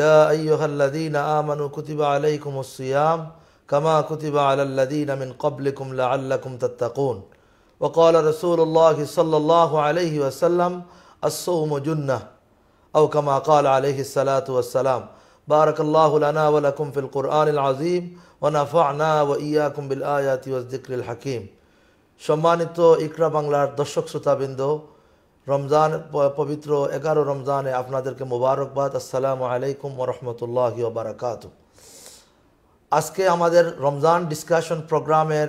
يا أيها الذين آمنوا كتب عليكم الصيام كما كتب على الذين من قبلكم لعلكم تتقون وقال رسول الله صلى الله عليه وسلم الصوم جنة أو كما قال عليه الصلاة والسلام بارك الله لنا ولكم في القرآن العظيم ونفعنا وإياكم بالآيات والذكر الحكيم شمانتو ইকরা বাংলার دشوك ستابندو রমজান পবিত্র এগারো রমজানে আপনাদেরকে মোবারকবাদ আসসালামু আলাইকুম ওরহমতুল্লাহ বারাকাত আজকে আমাদের রমজান ডিসকাশন প্রোগ্রামের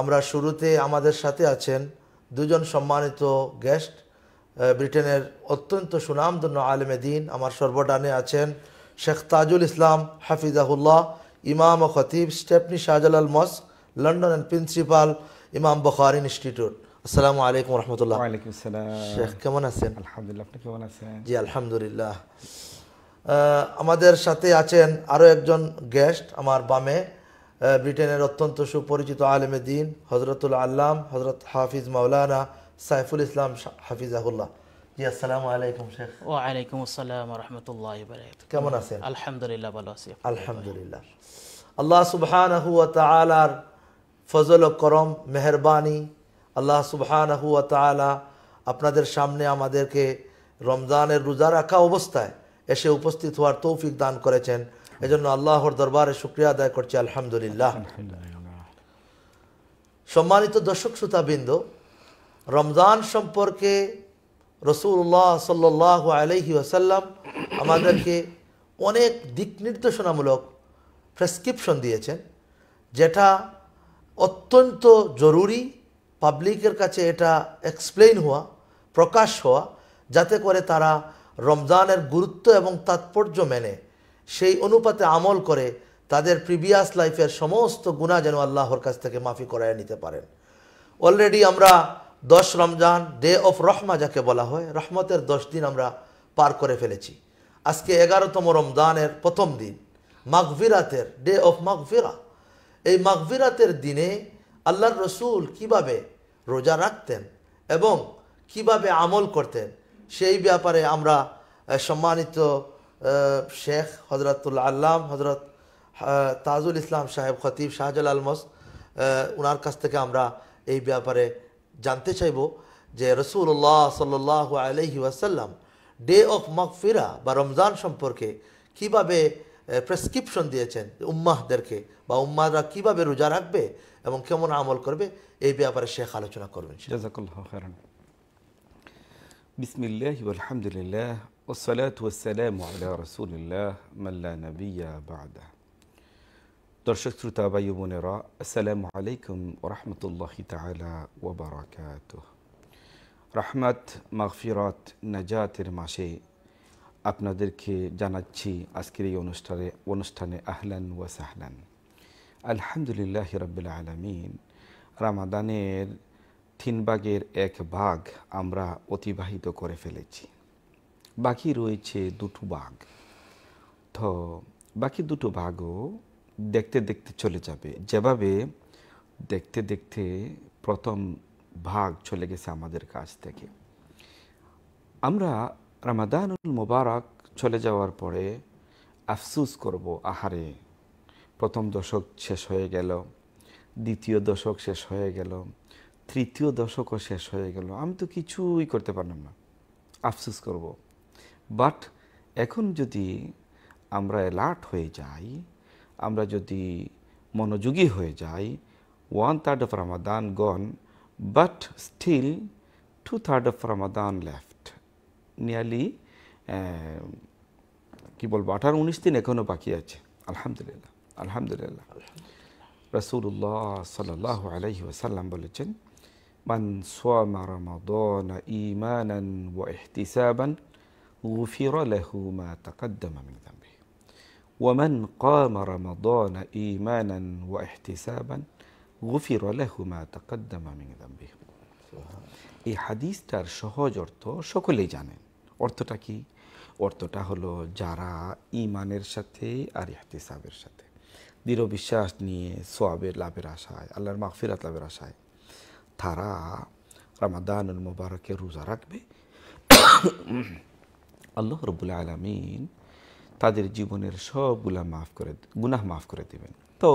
আমরা শুরুতে আমাদের সাথে আছেন দুজন সম্মানিত গেস্ট ব্রিটেনের অত্যন্ত সুনামধন্য আলেমে দিন আমার সর্বডানে আছেন শেখ তাজুল ইসলাম হাফিজাহুল্লাহ ইমাম ও খতিব Stepney Shahjalal mosque London and principal ইমাম বখার ইনস্টিটিউট আসসালামু আলাইকুম রহমতুল্লাহ ওয়ালাইকুম আসসালাম শেখ কেমন আছেন আলহামদুলিল্লাহ আপনি কেমন আছেন জি আলহামদুলিল্লাহ আমাদের সাথে আছেন আরও একজন গেস্ট আমার বামে ব্রিটেনের অত্যন্ত সুপরিচিত আলেম দিন হজরতুল আল্লাম হজরত হাফিজ মাওলানা সাইফুল ইসলাম হাফিজাহুল্লাহ জি আসসালামু আলাইকুম শেখ ও আলাইকুম আসসালাম রহমতুল্লাহ কেমন আছেন আলহামদুলিল্লাহ ভালো আছি আলহামদুলিল্লাহ আল্লাহ সুবহানাহু ফজল করম মেহেরবানি আল্লাহ হুয়া তালা আপনাদের সামনে আমাদেরকে রমজানের রোজা রাখা অবস্থায় এসে উপস্থিত হওয়ার তৌফিক দান করেছেন এজন্য আল্লাহর দরবারে শুক্রিয়া আদায় করছি আলহামদুলিল্লাহ সম্মানিত দর্শক শ্রোতাবৃন্দ রমজান সম্পর্কে রসুল্লাহ সাল্লাহ আলহি আসাল্লাম আমাদেরকে অনেক দিক নির্দেশনামূলক প্রেসক্রিপশন দিয়েছেন যেটা অত্যন্ত জরুরি পাবলিকের কাছে এটা এক্সপ্লেইন হওয়া প্রকাশ হওয়া যাতে করে তারা রমজানের গুরুত্ব এবং তাৎপর্য মেনে সেই অনুপাতে আমল করে তাদের প্রিভিয়াস লাইফের সমস্ত গুণা যেন আল্লাহর কাছ থেকে মাফি করায় নিতে পারেন অলরেডি আমরা দশ রমজান ডে অফ রহমা যাকে বলা হয় রহমতের দশ দিন আমরা পার করে ফেলেছি আজকে এগারোতম রমজানের প্রথম দিন মাঘভিরাতের ডে অফ মাগভিরা এই মাঘভিরাতের দিনে আল্লাহর রসুল কিভাবে রোজা রাখতেন এবং কিভাবে আমল করতেন সেই ব্যাপারে আমরা সম্মানিত শেখ হজরতুল্লা আল্লাম হজরত তাজুল ইসলাম সাহেব খতিব শাহজাল আলমস ওনার কাছ থেকে আমরা এই ব্যাপারে জানতে চাইব যে রসুল্লাহ সাল্লাহ আলহি ওয়াসাল্লাম ডে অফ মকফিরা বা রমজান সম্পর্কে কিভাবে প্রেসক্রিপশন দিয়েছেন উম্মাহদেরকে বা উম্মাহরা কিভাবে রোজা রাখবে এবং কেমন আমল করবে এই ব্যাপারে শেখ আলোচনা করবেন বিসমিল্লাহ আলহামদুলিল্লাহ ওসালাম রসুলিল্লাহ মাল্লা নবিয়া বাদা দর্শক শ্রোতা বাই বোনেরা আসসালামু আলাইকুম রহমতুল্লাহ তালা ওবরাকাত রহমত মাগফিরাত নাজাতের মাসে আপনাদেরকে জানাচ্ছি আজকের এই অনুষ্ঠানে অনুষ্ঠানে আহলান ওয়া সাহলান আলহামদুলিল্লাহ রবিল আলমিন রামাদানের তিন ভাগের এক ভাগ আমরা অতিবাহিত করে ফেলেছি বাকি রয়েছে দুটো ভাগ তো বাকি দুটো ভাগও দেখতে দেখতে চলে যাবে যেভাবে দেখতে দেখতে প্রথম ভাগ চলে গেছে আমাদের কাছ থেকে আমরা রামাদানুল মোবারক চলে যাওয়ার পরে আফসুস করব আহারে প্রথম দশক শেষ হয়ে গেল দ্বিতীয় দশক শেষ হয়ে গেল তৃতীয় দশকও শেষ হয়ে গেল আমি তো কিছুই করতে পারলাম না আফসুস করব। বাট এখন যদি আমরা অ্যালার্ট হয়ে যাই আমরা যদি মনোযোগী হয়ে যাই one third of Ramadan gone but still two third of Ramadan left নিয়ালি eh, কি বলবো আঠারো উনিশ দিন এখনও বাকি আছে আলহামদুলিল্লাহ আলহামদুলিল্লাহ রসুল্লাহ সাল্লাহ আলহি ওসাল্লাম বলেছেন মান সোয়ামা রমাদন ইমানান ও এহতিসাবান غفر له ما تقدم من ذنبه ومن قام رمضان إيمانا واحتسابا غفر له ما تقدم من ذنبه এই হাদিসটার সহজ অর্থ সকলেই জানেন অর্থটা কি অর্থটা হলো যারা ইমানের সাথে আর ইহতিসাবের সাথে দৃঢ় বিশ্বাস নিয়ে সোয়াবের লাভের আশায় আল্লাহর মাহফিরাত লাভের আশায় তারা রামাদানুল মুবারকের রোজা রাখবে আল্লাহ রবুল্লা আলমিন তাদের জীবনের সবগুলা মাফ করে গুনাহ মাফ করে দেবেন তো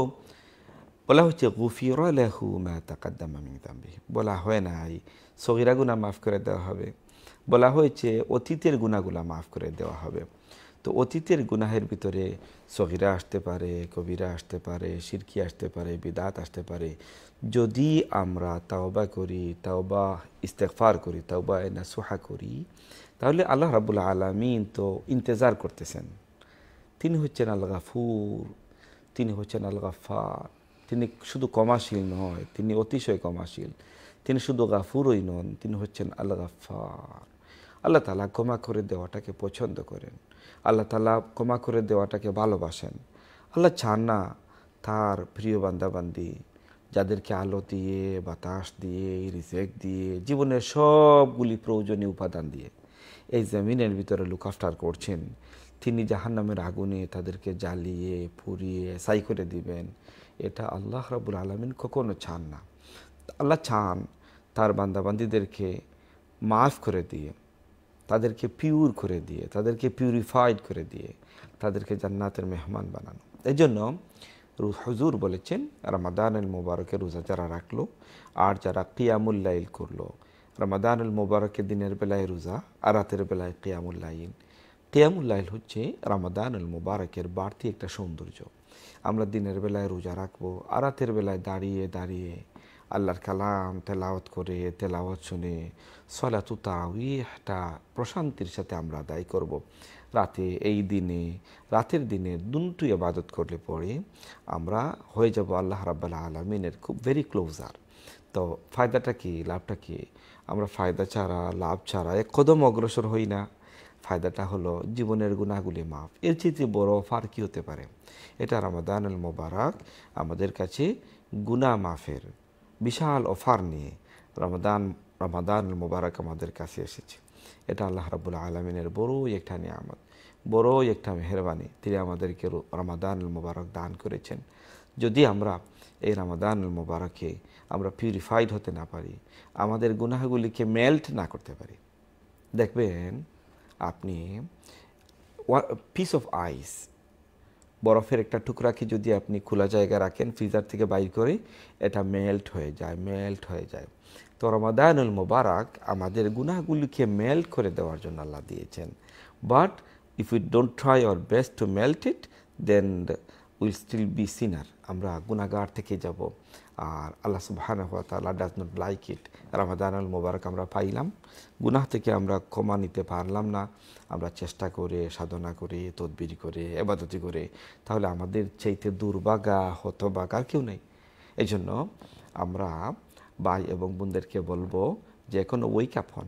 বলা হচ্ছে গুফিরা লাহু মা কাদ্দামি বলা হয় নাই সগিরা গুনাহ মাফ করে দেওয়া হবে বলা হয়েছে অতীতের গুণাগুলা মাফ করে দেওয়া হবে তো অতীতের গুনাহের ভিতরে সহিরা আসতে পারে কবিরা আসতে পারে সিরকি আসতে পারে বিদাত আসতে পারে যদি আমরা তাওবা করি তাওবা ইস্তেকফার করি তাওবা এনা সোহা করি তাহলে আল্লাহ রাবুল আলমিন তো ইন্তজার করতেছেন তিনি হচ্ছেন আলগা ফুর তিনি হচ্ছেন আলগা ফার তিনি শুধু কমাশীল নয় তিনি অতিশয় কমাশীল তিনি শুধু গাফুরই নন তিনি হচ্ছেন আলগা ফার আল্লাহ তালা ক্ষমা করে দেওয়াটাকে পছন্দ করেন আল্লাহ তালা ক্ষমা করে দেওয়াটাকে ভালোবাসেন আল্লাহ চান না তার প্রিয় বান্দাবান্দি যাদেরকে আলো দিয়ে বাতাস দিয়ে রিজেক দিয়ে জীবনের সবগুলি প্রয়োজনীয় উপাদান দিয়ে এই জমিনের ভিতরে লুকাফটার করছেন তিনি জাহান্নামের আগুনে তাদেরকে জ্বালিয়ে পুড়িয়ে সাই করে দিবেন এটা আল্লাহ রাবুল আলমিন কখনো চান না আল্লাহ চান তার বান্দাবান্দিদেরকে মাফ করে দিয়ে তাদেরকে পিওর করে দিয়ে তাদেরকে পিউরিফাইড করে দিয়ে তাদেরকে জান্নাতের মেহমান বানানো এই জন্য হজুর বলেছেন রামাদানুল মুবারকের রোজা যারা রাখলো আর যারা কিয়ামুল্লাইল করলো রামাদানুল মুবারকের দিনের বেলায় রোজা আর রাতের বেলায় কিয়ামুল্লাইল কিয়ামুল্লাইল হচ্ছে রামাদানুল মুবারকের বাড়তি একটা সৌন্দর্য আমরা দিনের বেলায় রোজা রাখবো আর রাতের বেলায় দাঁড়িয়ে দাঁড়িয়ে আল্লাহর কালাম তেলাওয়াত করে তেলাওয়াত শুনে সলা সলাতু একটা প্রশান্তির সাথে আমরা আদায় করব। রাতে এই দিনে রাতের দিনে দুটুই আবাদত করলে পরে আমরা হয়ে যাব আল্লাহ রাব্বাল আলমিনের খুব ভেরি ক্লোজার তো ফায়দাটা কি লাভটা কি আমরা ফায়দা ছাড়া লাভ ছাড়া এক কদম অগ্রসর হই না ফায়দাটা হলো জীবনের গুণাগুলি মাফ এর চেয়ে বড় ফার কী হতে পারে এটা রামাদানুল মোবারক আমাদের কাছে গুণা মাফের বিশাল অফার নিয়ে রমাদান রমাদানুল মুবারক আমাদের কাছে এসেছে এটা আল্লাহ রাবুল আলমিনের বড়ই একটা নিয়ামত বড়ই একটা মেহরবানি তিনি আমাদেরকে রমাদানুল মুবারক দান করেছেন যদি আমরা এই রমাদানুল মুবারকে আমরা পিউরিফাইড হতে না পারি আমাদের গুনাহগুলিকে মেল্ট না করতে পারি দেখবেন আপনি পিস অফ আইস বরফের একটা টুকরাকে যদি আপনি খোলা জায়গায় রাখেন ফ্রিজার থেকে বাইর করে এটা মেল্ট হয়ে যায় মেল্ট হয়ে যায় তো রমাদায়নুল মোবারক আমাদের গুনাগুলিকে মেল্ট করে দেওয়ার জন্য আল্লাহ দিয়েছেন but if you don't try or best to melt it then will still be sinner আমরা গুনাগার থেকে যাব আর আল্লাহ সুবাহ does not like it Ramadan আল মোবারক আমরা পাইলাম গুনাহ থেকে আমরা ক্ষমা নিতে পারলাম না আমরা চেষ্টা করে সাধনা করে তদবির করে এবাদতি করে তাহলে আমাদের চাইতে দুর্বাগা হতবাগা কেউ নেই এই জন্য আমরা ভাই এবং বোনদেরকে বলবো যে এখন ওয়েক আপ হন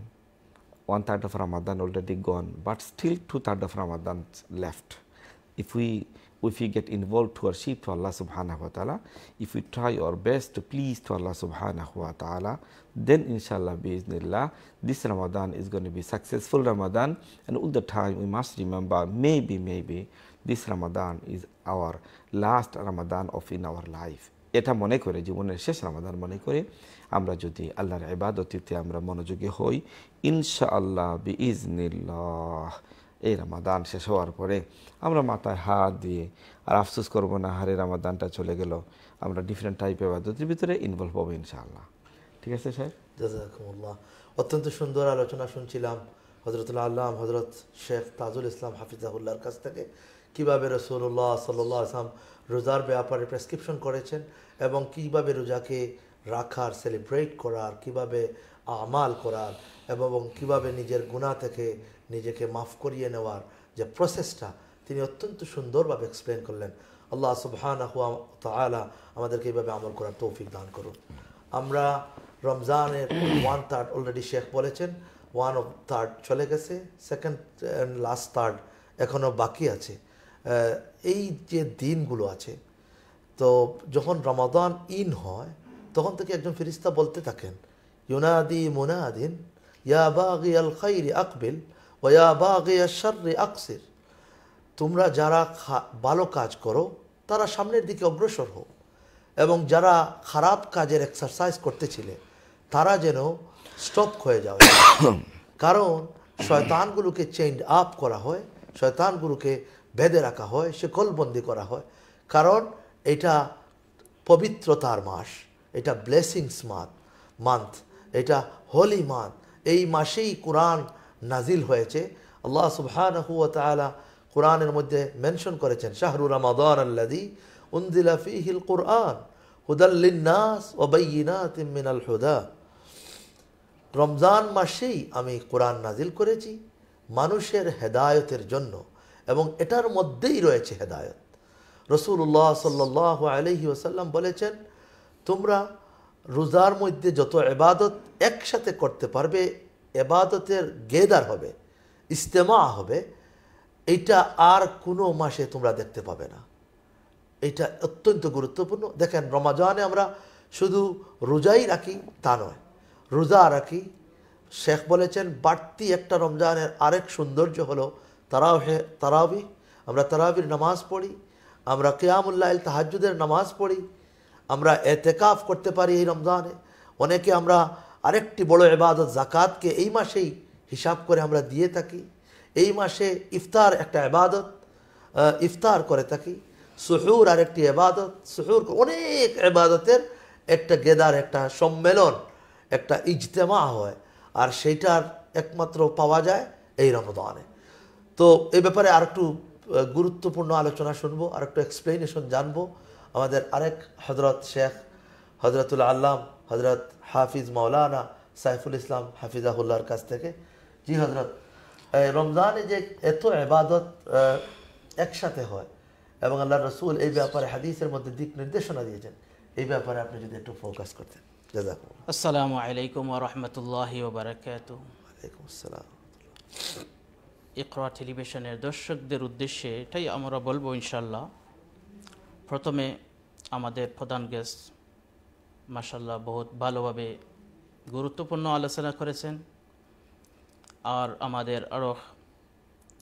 one third of Ramadan already gone but still two third of Ramadan left if we if we get involved to worship to Allah subhanahu wa ta'ala, if we try our best to please to Allah subhanahu wa ta'ala, then inshallah biiznillah, this Ramadan is going to be successful Ramadan and all the time we must remember maybe, maybe this Ramadan is our last Ramadan of in our life. এটা মনে করে জীবনের শেষ রামাদান মনে করে আমরা যদি আল্লাহর ইবাদতিতে আমরা মনোযোগী হই ইনশা আল্লাহ বি ইজনিল্লাহ এই রামাদান শেষ হওয়ার পরে আমরা মাথায় হাত দিয়ে আর আফসোস করব না হারে রামাদানটা চলে গেল আমরা ডিফারেন্ট টাইপের এবাদতির ভিতরে ইনভলভ হবো ইনশাআল্লাহ ঠিক আছে স্যার অত্যন্ত সুন্দর আলোচনা শুনছিলাম হজরতুল্লাহ আল্লাহ হজরত শেখ তাজুল ইসলাম হাফিজাহুল্লার কাছ থেকে কীভাবে রসুল্লাহ সাল্লাহ আসলাম রোজার ব্যাপারে প্রেসক্রিপশন করেছেন এবং কীভাবে রোজাকে রাখার সেলিব্রেট করার কিভাবে আমাল করার এবং কিভাবে নিজের গুণা থেকে নিজেকে মাফ করিয়ে নেওয়ার যে প্রসেসটা তিনি অত্যন্ত সুন্দরভাবে এক্সপ্লেন করলেন আল্লাহ সুবহান আলা আমাদেরকে এইভাবে আমল করার তৌফিক দান করুন আমরা রমজানের ওয়ান থার্ড অলরেডি শেখ বলেছেন ওয়ান অফ থার্ড চলে গেছে সেকেন্ড অ্যান্ড লাস্ট থার্ড এখনও বাকি আছে এই যে দিনগুলো আছে তো যখন রমাদান ইন হয় তখন থেকে একজন ফিরিস্তা বলতে থাকেন ইউনাদি মোনাদিন ইয়াবাগি আল খাইরি আকবিল ওয়া বাগে আকসির তোমরা যারা ভালো কাজ করো তারা সামনের দিকে অগ্রসর হও এবং যারা খারাপ কাজের এক্সারসাইজ করতেছিলে তারা যেন স্টপ হয়ে যাও কারণ শয়তানগুলোকে চেঞ্জ আপ করা হয় শয়তানগুলোকে বেঁধে রাখা হয় সে কলবন্দি করা হয় কারণ এটা পবিত্রতার মাস এটা ব্লেসিংস মান্থ মান্থ এটা হোলি মান্থ এই মাসেই কোরআন নাজিল হয়েছে আল্লাহ সুবহানহু তালা কোরআনের মধ্যে মেনশন করেছেন শাহরুর রমাদান আল্লাদি উন্দিলা ফিহিল কোরআন হুদাল্লিনাস ওবাইনা হুদা রমজান মাসেই আমি কোরআন নাজিল করেছি মানুষের হেদায়তের জন্য এবং এটার মধ্যেই রয়েছে হেদায়ত রসুল্লাহ সাল্লাহ আলহি ওসাল্লাম বলেছেন তোমরা রোজার মধ্যে যত এবাদত একসাথে করতে পারবে এবাদতের গেদার হবে ইস্তেমা হবে এটা আর কোনো মাসে তোমরা দেখতে পাবে না এটা অত্যন্ত গুরুত্বপূর্ণ দেখেন রমাজানে আমরা শুধু রোজাই রাখি তা নয় রোজা রাখি শেখ বলেছেন বাড়তি একটা রমজানের আরেক সৌন্দর্য হলো তারাহে তারাবি আমরা তারাবির নামাজ পড়ি আমরা কেয়ামুল্লাহ তাহাজুদের নামাজ পড়ি আমরা এতেকাফ করতে পারি এই রমজানে অনেকে আমরা আরেকটি বড় এবাদত জাকাতকে এই মাসেই হিসাব করে আমরা দিয়ে থাকি এই মাসে ইফতার একটা এবাদত ইফতার করে থাকি সুহুর আরেকটি এবাদত সুহুর অনেক এবাদতের একটা গেদার একটা সম্মেলন একটা ইজতেমা হয় আর সেইটার একমাত্র পাওয়া যায় এই রমদানে তো এ ব্যাপারে আর একটু গুরুত্বপূর্ণ আলোচনা শুনবো আর একটু এক্সপ্লেনেশন জানবো আমাদের আরেক হজরত শেখ হজরতুল আল্লাম হজরত হাফিজ মৌলানা সাইফুল ইসলাম হাফিজাহুল্লার কাছ থেকে জি হজরত রমজানে যে এত এবাদত একসাথে হয় এবং আল্লাহ রসুল এই ব্যাপারে হাদিসের মধ্যে দিক নির্দেশনা দিয়েছেন এই ব্যাপারে আপনি যদি একটু ফোকাস করতেন আসসালামু আলাইকুম রহমতুল্লাহ আসসালাম ইকরা টেলিভিশনের দর্শকদের উদ্দেশ্যে এটাই আমরা বলবো ইনশাল্লাহ প্রথমে আমাদের প্রধান গেস্ট মাসাল্লাহ বহুত ভালোভাবে গুরুত্বপূর্ণ আলোচনা করেছেন আর আমাদের আরও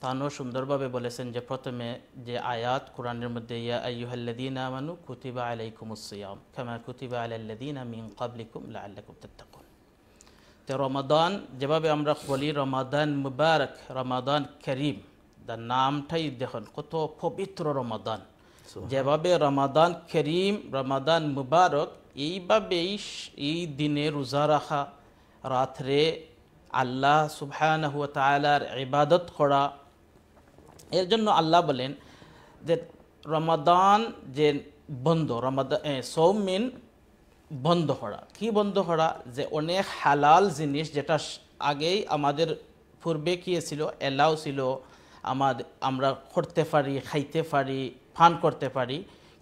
তানও সুন্দরভাবে বলেছেন যে প্রথমে যে আয়াত কোরআনের মধ্যে ইয়া আইয়ুহাল্লাদিন আমানু কুতিবা আলাইকুমুসিয়াম খামা কুতিবা আলাল্লাদিন আমিন কাবলিকুম লাল্লাকুম তাত্তাকুন তো রমাদান যেভাবে আমরা বলি রমাদান মুবারক রমাদান করিম তার নামটাই দেখুন কত পবিত্র রমাদান যেভাবে রমাদান করিম রমাদান মুবারক এইভাবেই এই দিনে রোজা রাখা রাত্রে আল্লাহ সুবহানাহুয়া তালার ইবাদত করা এর জন্য আল্লাহ বলেন যে রমাদান যে বন্ধ রমাদান সৌমিন বন্ধ করা কি বন্ধ করা যে অনেক হালাল জিনিস যেটা আগেই আমাদের পূর্বে কী ছিল এলাও ছিল আমাদের আমরা করতে পারি খাইতে পারি ফান করতে পারি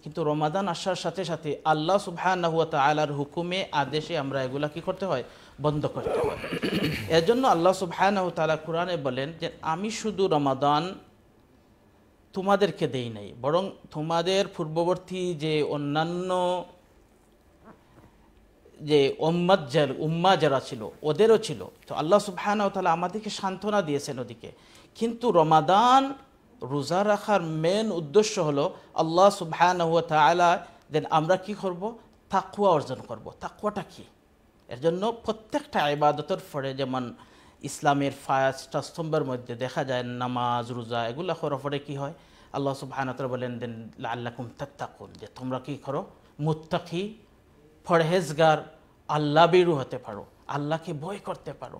কিন্তু রমাদান আসার সাথে সাথে আল্লাহ সুবাহানাহুয়া তালার হুকুমে আদেশে আমরা এগুলা কি করতে হয় বন্ধ করতে হয় এর জন্য আল্লাহ সুবাহানাহু তালা কোরআনে বলেন যে আমি শুধু রমাদান তোমাদেরকে দেই নাই বরং তোমাদের পূর্ববর্তী যে অন্যান্য যে ওম্মাদ উম্মা যারা ছিল ওদেরও ছিল তো আল্লাহ সুবাহানাহু তালা আমাদেরকে সান্ত্বনা দিয়েছেন ওদিকে কিন্তু রমাদান রোজা রাখার মেন উদ্দেশ্য হলো আল্লাহ সুবহান হুয়া তালা দেন আমরা কি করব তাকুয়া অর্জন করব তাকুয়াটা কি এর জন্য প্রত্যেকটা ইবাদতের ফলে যেমন ইসলামের ফায়াজ স্তম্ভের মধ্যে দেখা যায় নামাজ রোজা এগুলো করার পরে কী হয় আল্লাহ সুবাহানতরা বলেন দেন আল্লাকুম তাকুন যে তোমরা কী করো মুত্তাকি ফরহেজগার আল্লাহ বেরু হতে পারো আল্লাহকে ভয় করতে পারো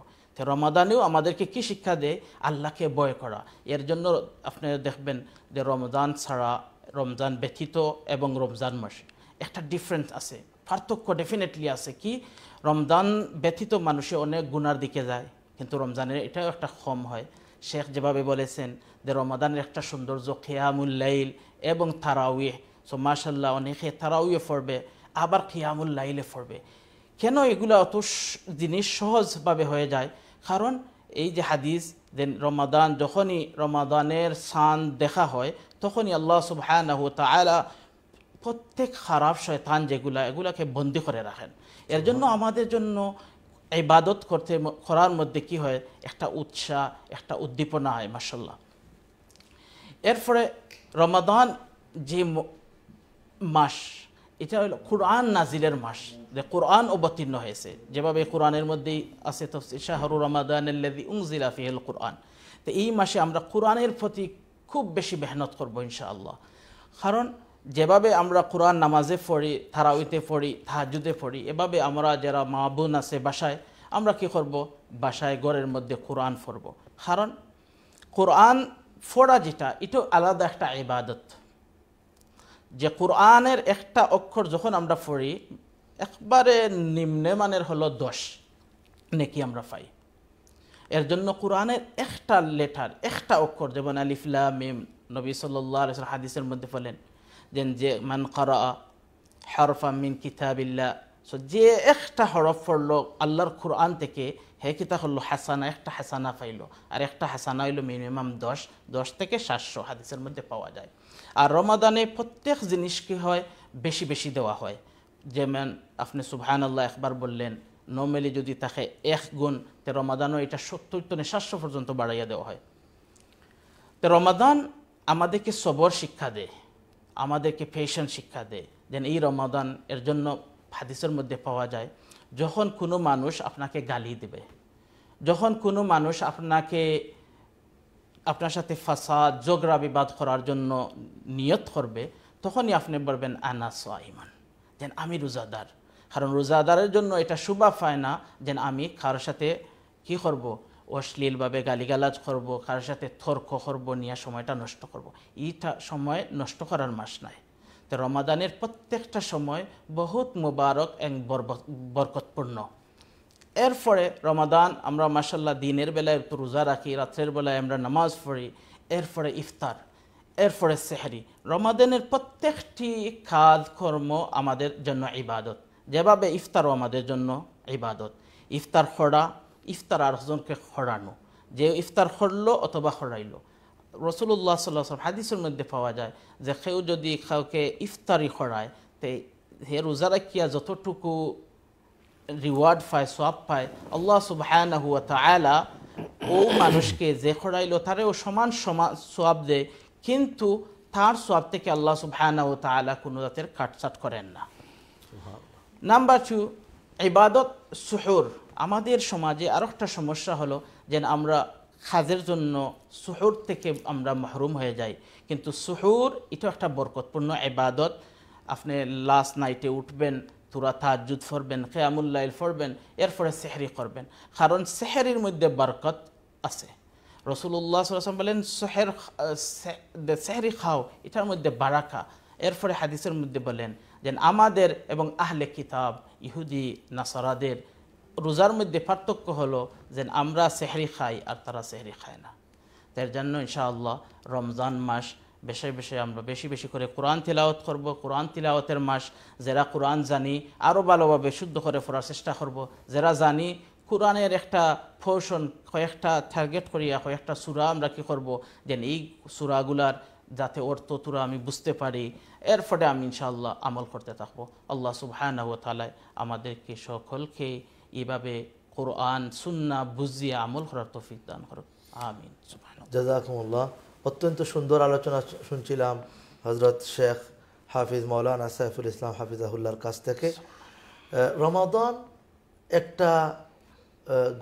রমাদানেও আমাদেরকে কি শিক্ষা দেয় আল্লাহকে বয় করা এর জন্য আপনি দেখবেন যে রমজান ছাড়া রমজান ব্যথিত এবং রমজান মাস একটা ডিফারেন্স আছে পার্থক্য ডেফিনেটলি আছে কি রমজান ব্যথিত মানুষে অনেক গুনার দিকে যায় কিন্তু রমজানের এটাও একটা কম হয় শেখ যেভাবে বলেছেন যে রমাদানের একটা সৌন্দর্য খেয়ামুল্লাইল এবং তারাউয়ে সো মাসাল্লাহ অনেকে তারাউয়ে ফরবে আবার খেয়ামুল্লাইলে ফরবে কেন এগুলো অত জিনিস সহজভাবে হয়ে যায় কারণ এই যে হাদিস দেন রমাদান যখনই রমাদানের সান দেখা হয় তখনই আল্লাহ সুবহান আয়লা প্রত্যেক খারাপ শয়তান যেগুলা এগুলাকে বন্দি করে রাখেন এর জন্য আমাদের জন্য ইবাদত করতে করার মধ্যে কি হয় একটা উৎসাহ একটা উদ্দীপনা হয় মাসাল্লাহ এরপরে রমাদান যে মাস এটা হলো কোরআন নাজিলের মাস যে কোরআন অবতীর্ণ হয়েছে যেভাবে কোরআনের মধ্যেই আছে তফসির শাহরুর রমাদানি উংজিলা ফিহেল কোরআন তো এই মাসে আমরা কোরআনের প্রতি খুব বেশি মেহনত করবো ইনশাআল্লাহ কারণ যেভাবে আমরা কোরআন নামাজে পড়ি থারাউতে পড়ি তাহাজুদে পড়ি এভাবে আমরা যারা মা বোন আছে বাসায় আমরা কি করব বাসায় ঘরের মধ্যে কোরআন পড়ব কারণ কোরআন ফোড়া যেটা এটাও আলাদা একটা ইবাদত যে কোরআনের একটা অক্ষর যখন আমরা পড়ি একবারে নিম্নে মানের হলো দশ নেকি আমরা পাই এর জন্য কোরআনের একটা লেটার একটা অক্ষর যেমন আলিফুল্লাহ মিম নবী সাল্লাহ হাদিসের মধ্যে বলেন যেন যে মান করা হরফা মিন কিতাবিল্লা সো যে একটা হরফ পড়ল আল্লাহর কোরআন থেকে হে কিতা হলো হাসানা একটা হাসানা পাইলো আর একটা হাসানা হইলো মিনিমাম দশ দশ থেকে সাতশো হাদিসের মধ্যে পাওয়া যায় আর রমাদানে প্রত্যেক জিনিসকে হয় বেশি বেশি দেওয়া হয় যেমন আপনি সুবহান আল্লাহ একবার বললেন নর্মালি যদি তাকে এক গুণ তে রমাদানও এটা সত্তর তনে সাতশো পর্যন্ত বাড়াইয়া দেওয়া হয় তো রমাদান আমাদেরকে সবর শিক্ষা দেয় আমাদেরকে ফ্যাশন শিক্ষা দেয় যেন এই রমাদান এর জন্য হাদিসের মধ্যে পাওয়া যায় যখন কোনো মানুষ আপনাকে গালি দেবে যখন কোনো মানুষ আপনাকে আপনার সাথে ফাসাদ জগরা বিবাদ করার জন্য নিয়ত করবে তখনই আপনি বলবেন আনা সাইমান যেন আমি রোজাদার কারণ রোজাদারের জন্য এটা শুভা পায় না যেন আমি কারোর সাথে কি করব অশ্লীলভাবে গালিগালাজ করব কারোর সাথে থর্ক করব নিয়ে সময়টা নষ্ট করব এইটা সময় নষ্ট করার মাস নাই তো রমাদানের প্রত্যেকটা সময় বহুত মুবারক এবং বরকতপূর্ণ এরপরে রমাদান আমরা মাসাল্লাহ দিনের বেলায় একটু রোজা রাখি রাত্রের বেলায় আমরা নামাজ পড়ি এরপরে ইফতার এরপরে সেহারি রমাদানের প্রত্যেকটি কাজ কর্ম আমাদের জন্য ইবাদত যেভাবে ইফতারও আমাদের জন্য ইবাদত ইফতার খড়া ইফতার হজনকে খড়ানো যে ইফতার খড়লো অথবা খড়াইল রসুল্লাহ সাল্লাহ হাদিসের মধ্যে পাওয়া যায় যে কেউ যদি কাউকে ইফতারি খড়ায় তে হে রোজা রাখিয়া যতটুকু রিওয়ার্ড পায় সব পায় আল্লাহ সুবাহ ও মানুষকে যে খড়াইল তারেও সমান সমান সোয়াব দেয় কিন্তু তার সোয়াব থেকে আল্লাহ সুবাহ ও তালা কোনো জাতের কাটছাট করেন না নাম্বার টু ইবাদত সুহর আমাদের সমাজে আরও একটা সমস্যা হলো যেন আমরা খাজের জন্য সুহর থেকে আমরা মহরুম হয়ে যাই কিন্তু সুহর এটা একটা বরকতপূর্ণ ইবাদত আপনি লাস্ট নাইটে উঠবেন তোরা তাজুদ ফরবেন খেয়ামুল্লাইল ফরবেন এরপরে সেহরি করবেন কারণ সেহরির মধ্যে বরকত আছে রসুল্লাহ সাল্লাম বলেন সেহের সেহরি খাও এটার মধ্যে বারাকা এরপরে হাদিসের মধ্যে বলেন যে আমাদের এবং আহলে কিতাব ইহুদি নাসারাদের রোজার মধ্যে পার্থক্য হলো যে আমরা সেহরি খাই আর তারা সেহরি খায় না তার জন্য ইনশাআল্লাহ রমজান মাস বেশি বেশি আমরা বেশি বেশি করে কোরআন তিলাওত করব কোরআন তিলাওতের মাস যারা কোরআন জানি আরও ভালোভাবে শুদ্ধ করে পড়ার চেষ্টা করব যারা জানি কোরআনের একটা ফোশন কয়েকটা টার্গেট করিয়া কয়েকটা সুরা আমরা কী করবো যেন এই সুরাগুলার যাতে অর্থ তুরা আমি বুঝতে পারি এর ফলে আমি ইনশাআল্লাহ আমল করতে থাকবো আল্লাহ সুবহানাহু তাহলে আমাদেরকে সকলকে এইভাবে কোরআন সুন্না বুঝিয়ে আমল করার তফিক দান করুন আমিন সুবহানাল্লাহ জাযাকুমুল্লাহ অত্যন্ত সুন্দর আলোচনা শুনছিলাম হজরত শেখ হাফিজ মৌলানা সাইফুল ইসলাম হাফিজাহুল্লার কাছ থেকে রমাদান একটা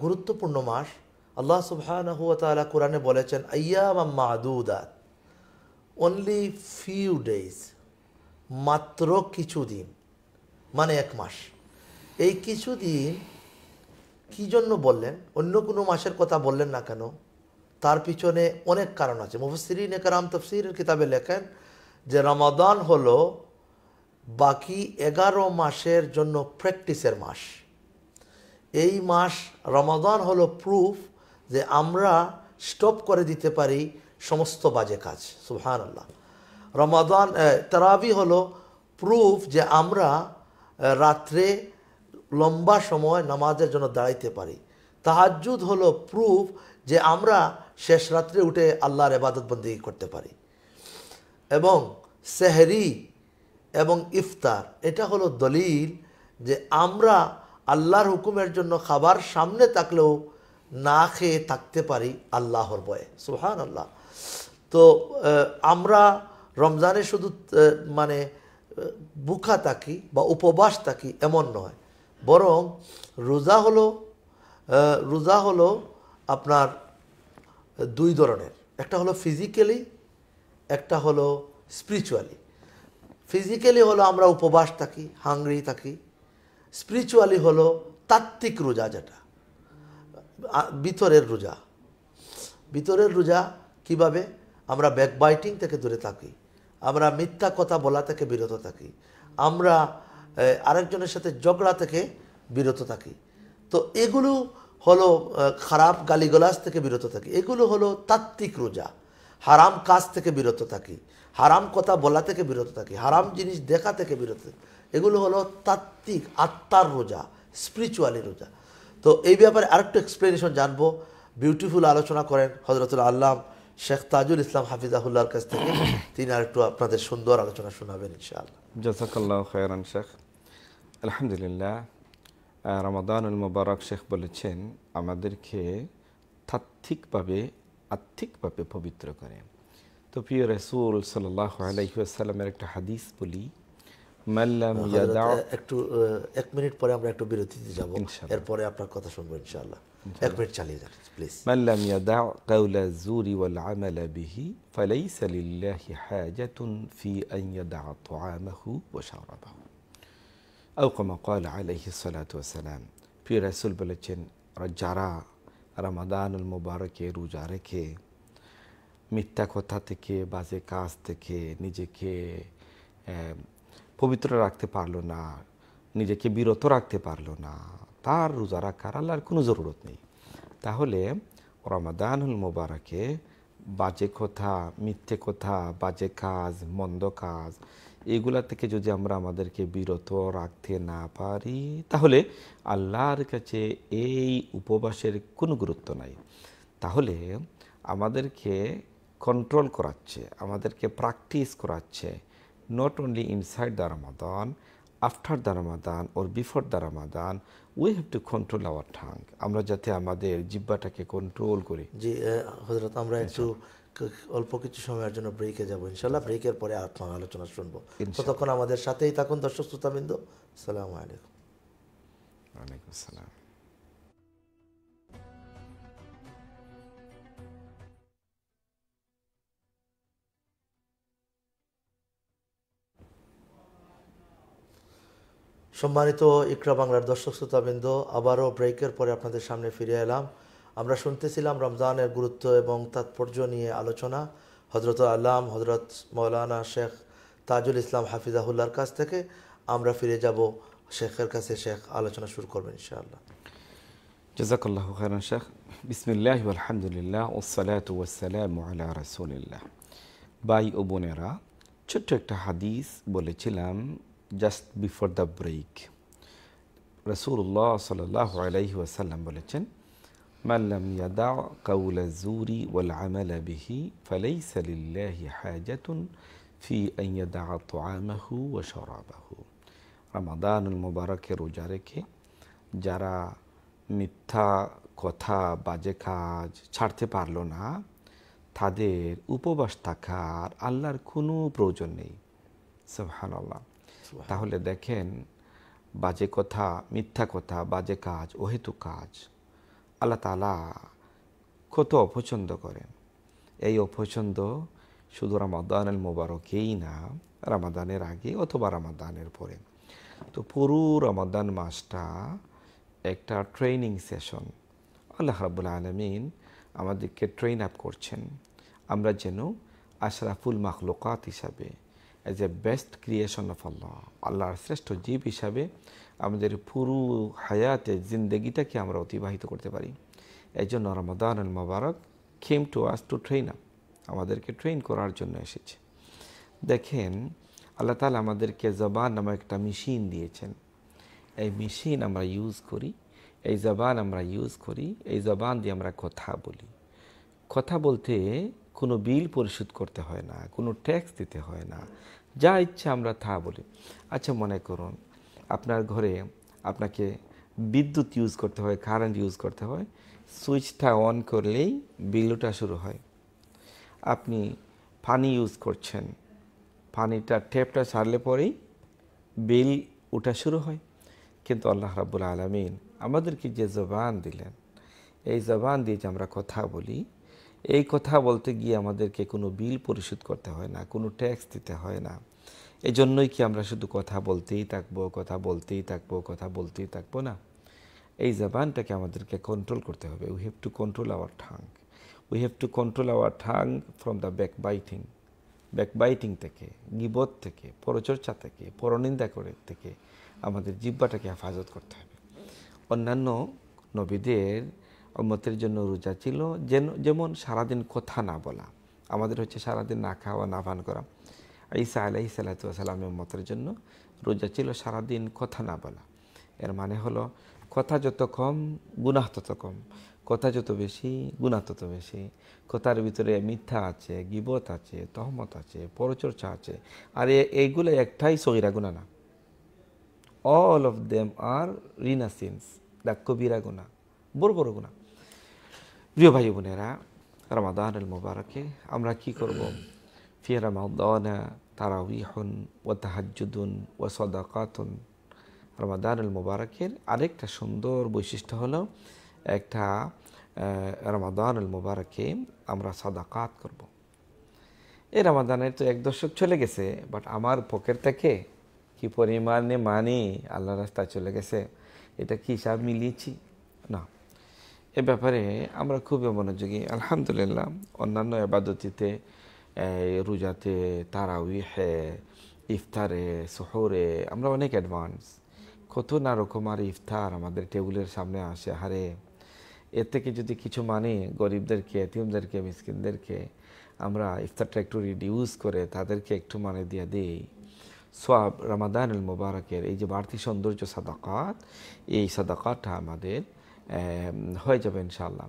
গুরুত্বপূর্ণ মাস আল্লাহ সুবাহানহুয়ালা কোরআনে বলেছেন আয়া মাদুদাত অনলি ফিউ ডেইজ মাত্র কিছু দিন মানে এক মাস এই কিছু দিন কী জন্য বললেন অন্য কোনো মাসের কথা বললেন না কেন তার পিছনে অনেক কারণ আছে মুফসিরিন একরাম তফসিরের কিতাবে লেখেন যে রমাদান হল বাকি এগারো মাসের জন্য প্র্যাকটিসের মাস এই মাস রমাদান হল প্রুফ যে আমরা স্টপ করে দিতে পারি সমস্ত বাজে কাজ সুহান আল্লাহ রমাদান তারাবি হলো প্রুফ যে আমরা রাত্রে লম্বা সময় নামাজের জন্য দাঁড়াইতে পারি তাহাজুদ হলো প্রুফ যে আমরা শেষ রাত্রে উঠে আল্লাহর এবাদত বন্দি করতে পারি এবং সেহরি এবং ইফতার এটা হলো দলিল যে আমরা আল্লাহর হুকুমের জন্য খাবার সামনে থাকলেও না খেয়ে থাকতে পারি আল্লাহর বয়ে সুহান আল্লাহ তো আমরা রমজানে শুধু মানে বুখা থাকি বা উপবাস থাকি এমন নয় বরং রোজা হলো রোজা হলো আপনার দুই ধরনের একটা হলো ফিজিক্যালি একটা হলো স্পিরিচুয়ালি ফিজিক্যালি হলো আমরা উপবাস থাকি হাংরি থাকি স্পিরিচুয়ালি হলো তাত্ত্বিক রোজা যেটা ভিতরের রোজা ভিতরের রোজা কিভাবে আমরা ব্যাকবাইটিং থেকে দূরে থাকি আমরা মিথ্যা কথা বলা থেকে বিরত থাকি আমরা আরেকজনের সাথে ঝগড়া থেকে বিরত থাকি তো এগুলো হলো খারাপ গালিগোলাস থেকে বিরত থাকি এগুলো হলো তাত্ত্বিক রোজা হারাম কাজ থেকে বিরত থাকি হারাম কথা বলা থেকে বিরত থাকি হারাম জিনিস দেখা থেকে বিরত থাকি এগুলো হলো তাত্ত্বিক আত্মার রোজা স্পিরিচুয়ালি রোজা তো এই ব্যাপারে আরেকটু এক্সপ্লেনেশন জানবো বিউটিফুল আলোচনা করেন হজরতুল আল্লাহ শেখ তাজুল ইসলাম হাফিজাহুল্লার কাছ থেকে তিনি আরেকটু আপনাদের সুন্দর আলোচনা শোনাবেন ইনশাআল্লাহ জাজাকাল্লাহ শেখ আলহামদুলিল্লাহ রামাদানুল মোবারক শেখ বলেছেন আমাদেরকে তাত্ত্বিকভাবে আত্মিকভাবে পবিত্র করে তো প্রিয় রসুল সাল্লাহ আলাইসাল্লামের একটা হাদিস বলি মাল্লাম একটু এক মিনিট পরে আমরা একটু বিরতিতে যাব এরপরে আপনার কথা শুনবো ইনশাআল্লাহ এক মিনিট চালিয়ে যান প্লিজ মাল্লাম ইয়াদা কাউলা জুরি ওয়াল আমাল বিহি ফালাইসা লিল্লাহি হাজাতুন ফি আন ইয়াদা তুআমাহু ওয়া শারাবাহু আউকমাকাল আলহি প্রিয় রাসুল বলেছেন যারা রমাদানুল মুবারকে রোজা রেখে মিথ্যা কথা থেকে বাজে কাজ থেকে নিজেকে পবিত্র রাখতে পারলো না নিজেকে বিরত রাখতে পারলো না তার রোজা রাখার আল্লাহর কোনো জরুরত নেই তাহলে রমাদানুল মুবারকে বাজে কথা মিথ্যে কথা বাজে কাজ মন্দ কাজ এগুলা থেকে যদি আমরা আমাদেরকে বিরত রাখতে না পারি তাহলে আল্লাহর কাছে এই উপবাসের কোনো গুরুত্ব নাই তাহলে আমাদেরকে কন্ট্রোল করাচ্ছে আমাদেরকে প্র্যাকটিস করাচ্ছে not only inside the Ramadan after the Ramadan or before the Ramadan we have to control our tongue আমরা যাতে আমাদের জিব্বাটাকে কন্ট্রোল করি জি হজরত আমরা একটু অল্প কিছু সময়ের জন্য ব্রেকে যাবো ইনশাল্লাহ ব্রেকের পরে আপনার আলোচনা শুনবো ততক্ষণ আমাদের সাথেই থাকুন দর্শক শ্রোতাবৃন্দ সালাম আলাইকুম সম্মানিত ইকরা বাংলার দর্শক শ্রোতাবৃন্দ আবারও ব্রেকের পরে আপনাদের সামনে ফিরে এলাম আমরা শুনতেছিলাম রমজানের গুরুত্ব এবং তাৎপর্য নিয়ে আলোচনা হজরত আল্লাম হজরত মৌলানা শেখ তাজুল ইসলাম হাফিজাহুল্লার কাছ থেকে আমরা ফিরে যাব শেখের কাছে শেখ আলোচনা শুরু করবেন ইনশাআল্লাহ জাজাকাল্লাহ খারান শেখ বিসমিল্লাহ আলহামদুলিল্লাহ ওসালাম রসুলিল্লাহ বাই ও বোনেরা ছোট্ট একটা হাদিস বলেছিলাম জাস্ট বিফোর দ্য ব্রেক রসুল্লাহ সাল আলাইহি ওয়াসাল্লাম বলেছেন من لم يدع قول الزور والعمل به فليس لله حاجة في أن يدع طعامه وشرابه رمضان المبارك রোজা রেখে যারা মিথ্যা কথা বাজে কাজ ছাড়তে পারল না তাদের উপবাস থাকার আল্লাহর কোনো প্রয়োজন নেই সুবহানাল্লাহ তাহলে দেখেন বাজে কথা মিথ্যা কথা বাজে কাজ অহেতু কাজ আল্লাহ তালা কত অপছন্দ করেন এই অপছন্দ শুধু রামাদানের মোবারকেই না রামাদানের আগে অথবা রামাদানের পরে তো পুরো রামাদান মাসটা একটা ট্রেনিং সেশন আল্লাহ রাবুল আলমিন আমাদেরকে ট্রেন আপ করছেন আমরা যেন আশরাফুল মাখলুকাত হিসাবে as a best creation of Allah আল্লাহর শ্রেষ্ঠ জীব হিসাবে আমাদের পুরু হায়াতে জিন্দেগিটাকে আমরা অতিবাহিত করতে পারি এই জন্য রমাদান মোবারক came to us to train up আমাদেরকে ট্রেন করার জন্য এসেছে দেখেন আল্লাহ তালা আমাদেরকে জবান নামে একটা মেশিন দিয়েছেন এই মেশিন আমরা ইউজ করি এই জবান আমরা ইউজ করি এই জবান দিয়ে আমরা কথা বলি কথা বলতে কোনো বিল পরিশোধ করতে হয় না কোনো ট্যাক্স দিতে হয় না যা ইচ্ছা আমরা তা বলি আচ্ছা মনে করুন আপনার ঘরে আপনাকে বিদ্যুৎ ইউজ করতে হয় কারেন্ট ইউজ করতে হয় সুইচটা অন করলেই বিলটা শুরু হয় আপনি পানি ইউজ করছেন পানিটা ট্যাপটা ছাড়লে পরেই বিল ওঠা শুরু হয় কিন্তু আল্লাহ রাবুল আলমিন আমাদেরকে যে জবান দিলেন এই জবান দিয়ে যে আমরা কথা বলি এই কথা বলতে গিয়ে আমাদেরকে কোনো বিল পরিশোধ করতে হয় না কোনো ট্যাক্স দিতে হয় না এই জন্যই কি আমরা শুধু কথা বলতেই থাকবো কথা বলতেই থাকবো কথা বলতেই থাকবো না এই জবানটাকে আমাদেরকে কন্ট্রোল করতে হবে we have to control our tongue we have to control our tongue from the backbiting backbiting থেকে গিবত থেকে পরচর্চা থেকে পরনিন্দা করে থেকে আমাদের জিব্বাটাকে হেফাজত করতে হবে অন্যান্য নবীদের উম্মতের জন্য রোজা ছিল যেন যেমন সারাদিন কথা না বলা আমাদের হচ্ছে সারাদিন না খাওয়া না ভান করা ঈসা আলাহি সাল্লাতামের উম্মতের জন্য রোজা ছিল সারাদিন কথা না বলা এর মানে হলো কথা যত কম গুণাহ তত কম কথা যত বেশি গুণা তত বেশি কথার ভিতরে মিথ্যা আছে গিবত আছে তহমত আছে পরচর্চা আছে আর এইগুলো একটাই সহিরা গুণা না অল অফ দেম আর রিনা সিনস দ্য কবিরা গুণা বড় বড় গুণা প্রিয় ভাই বোনেরা রমাদানুল মোবারকে আমরা কি করব ফিয়া রমাদানা উইহন ও তাহাজুদুন ও সদাকাতুন রমাদানুল মোবারকের আরেকটা সুন্দর বৈশিষ্ট্য হলো একটা রমাদানুল মোবারকে আমরা সদাকাত করব। এই রমাদানের তো এক দশক চলে গেছে বাট আমার পকেট থেকে কি পরিমাণে মানি আল্লাহ রাস্তায় চলে গেছে এটা কি হিসাব মিলিয়েছি এ ব্যাপারে আমরা খুবই মনোযোগী আলহামদুলিল্লাহ অন্যান্য আবাদতিতে রোজাতে হে ইফতারে শহরে আমরা অনেক অ্যাডভান্স কত না রকম আর ইফতার আমাদের টেবিলের সামনে আসে হারে এর থেকে যদি কিছু মানে গরিবদেরকে এতিমদেরকে মিসকিনদেরকে আমরা ইফতারটা একটু রিডিউস করে তাদেরকে একটু মানে দিয়ে দিই সোয়াব রামাদানুল মোবারকের এই যে বাড়তি সৌন্দর্য সাদাকাত এই সাদাকাতটা আমাদের হয়ে যাবে ইনশাআল্লাহ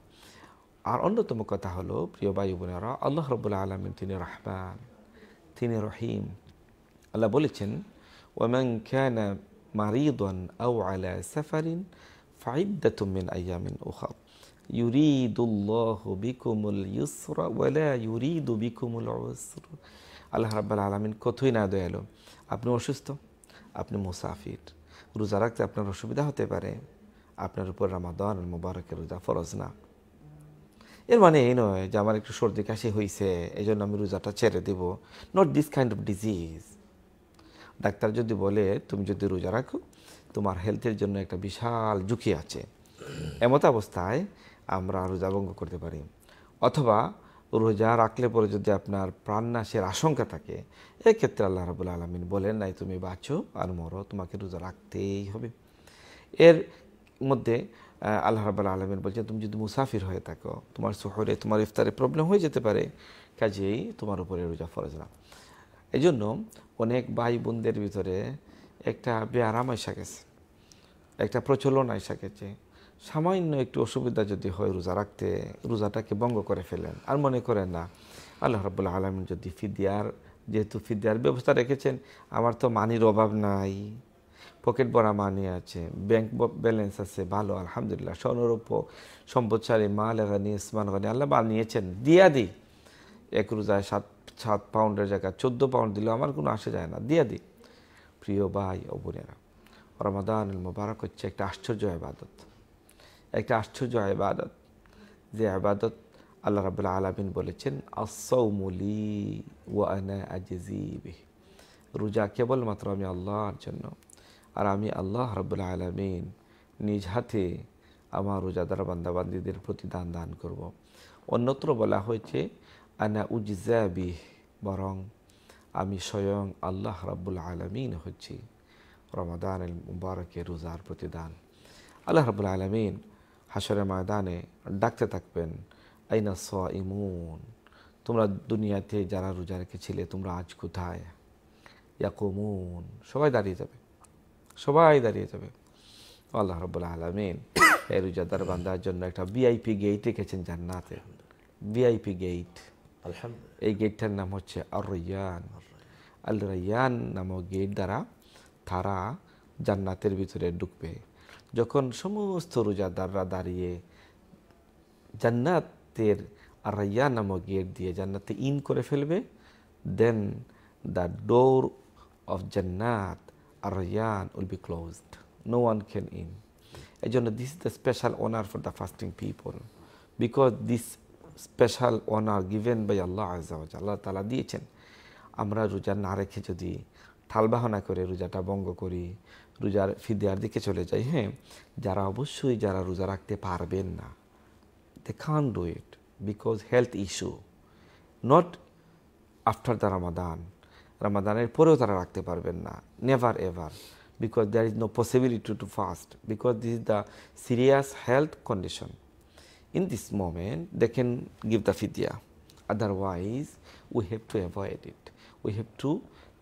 আর অন্যতম কথা হলো প্রিয় বায়ু বোনেরা আল্লাহ রবুল্লা আলমিন তিনি রাহবান তিনি রহিম আল্লাহ বলেছেন ওমেন খ্যানা মারিদন আউ আলা সাফারিন ফাইদ্দাতুমিন আয়ামিন উখাব ইউরিদুল্লাহ বিকুমুল ইউসরা ওয়ালা ইউরিদু বিকুমুল উসর আল্লাহ রাব্বুল আলামিন কতই না দয়ালু আপনি অসুস্থ আপনি মুসাফির রোজা রাখতে আপনার অসুবিধা হতে পারে আপনার উপর রামাদান মুবারকের রোজা ফরজ না এর মানে এই নয় যে আমার একটু সর্দি কাশি হয়েছে এই জন্য আমি রোজাটা ছেড়ে দেব not this kind of disease ডাক্তার যদি বলে তুমি যদি রোজা রাখো তোমার হেলথের জন্য একটা বিশাল ঝুঁকি আছে এমত অবস্থায় আমরা রোজা ভঙ্গ করতে পারি অথবা রোজা রাখলে পরে যদি আপনার নাশের আশঙ্কা থাকে এক্ষেত্রে আল্লাহ রাবুল আলমিন বলেন নাই তুমি বাঁচো আর মরো তোমাকে রোজা রাখতেই হবে এর মধ্যে আল্লাহ রাবাল আলমের বলছেন তুমি যদি মুসাফির হয়ে থাকো তোমার শহরে তোমার ইফতারে প্রবলেম হয়ে যেতে পারে কাজেই তোমার উপরে রোজা ফরজ না এই জন্য অনেক ভাই বোনদের ভিতরে একটা ব্যায়াম এসা গেছে একটা প্রচলন এসা গেছে সামান্য একটু অসুবিধা যদি হয় রোজা রাখতে রোজাটাকে বঙ্গ করে ফেলেন আর মনে করেন না আল্লাহ রাবুল্লাহ আলমিন যদি ফিদিয়ার যেহেতু ফিদিয়ার ব্যবস্থা রেখেছেন আমার তো মানির অভাব নাই পকেট ভরা মানি আছে ব্যাংক ব্যালেন্স আছে ভালো আলহামদুলিল্লাহ স্বর্ণরূপ সম্পদশালী মা লেগানি ইসমান গানি আল্লাহ বানিয়েছেন দিয়া দিই এক রোজায় সাত সাত পাউন্ডের জায়গায় চোদ্দ পাউন্ড দিলেও আমার কোনো আসে যায় না দিয়া দিই প্রিয় ভাই ও বোনেরা রমাদানুল মুবারক হচ্ছে একটা আশ্চর্য আবাদত একটা আশ্চর্য আবাদত যে আবাদত আল্লাহ রাবুল্লাহ আলমিন বলেছেন আসৌমলি ওয়ানা আজিজিবি রোজা কেবলমাত্র আমি আল্লাহর জন্য আর আমি আল্লাহ রবুল্লা আলমিন নিজ হাতে আমার রোজাদার বান্দাবান্দিদের প্রতি দান দান করব। অন্যত্র বলা হয়েছে আনা উজাবি বরং আমি স্বয়ং আল্লাহ রাব্বুল আলমিন হচ্ছি রমাদান মুবারকে রোজার প্রতিদান আল্লাহ রাবুল আলমিন হাসরে ময়দানে ডাকতে থাকবেন আইনা স ইমুন তোমরা দুনিয়াতে যারা রোজা রেখেছিলে তোমরা আজ কোথায় ইয়াকুমুন সবাই দাঁড়িয়ে যাবে সবাই দাঁড়িয়ে যাবে আল্লাহ রব্বুল আলমিন এই রোজাদার বান্দার জন্য একটা ভিআইপি গেট রেখেছেন জান্নাতে ভিআইপি গেট এই গেটটার নাম হচ্ছে আর রৈয়ান আল রৈয়ান নামক গেট দ্বারা তারা জান্নাতের ভিতরে ঢুকবে যখন সমস্ত রোজাদাররা দাঁড়িয়ে জান্নাতের আর রৈয়ান নামক গেট দিয়ে জান্নাতে ইন করে ফেলবে দেন দ্য ডোর অফ জান্নাত Ar-Rayyan will be closed. No one can in. And this is the special honor for the fasting people because this special honor given by Allah Azza wa Jalla তালা দিয়েছেন আমরা রোজা না রেখে যদি ঠালবাহনা করে রোজাটা ভঙ্গ করি রোজার ফিদেয়ার দিকে চলে যাই হ্যাঁ যারা অবশ্যই jara ruja rakte পারবেন না They can't do it because health issue. Not after the Ramadan, রামাদানের পরেও তারা রাখতে পারবেন না never ever because there is no possibility to fast because this is the serious health condition in this moment they can give the ফিদিয়া otherwise we have to avoid it we have to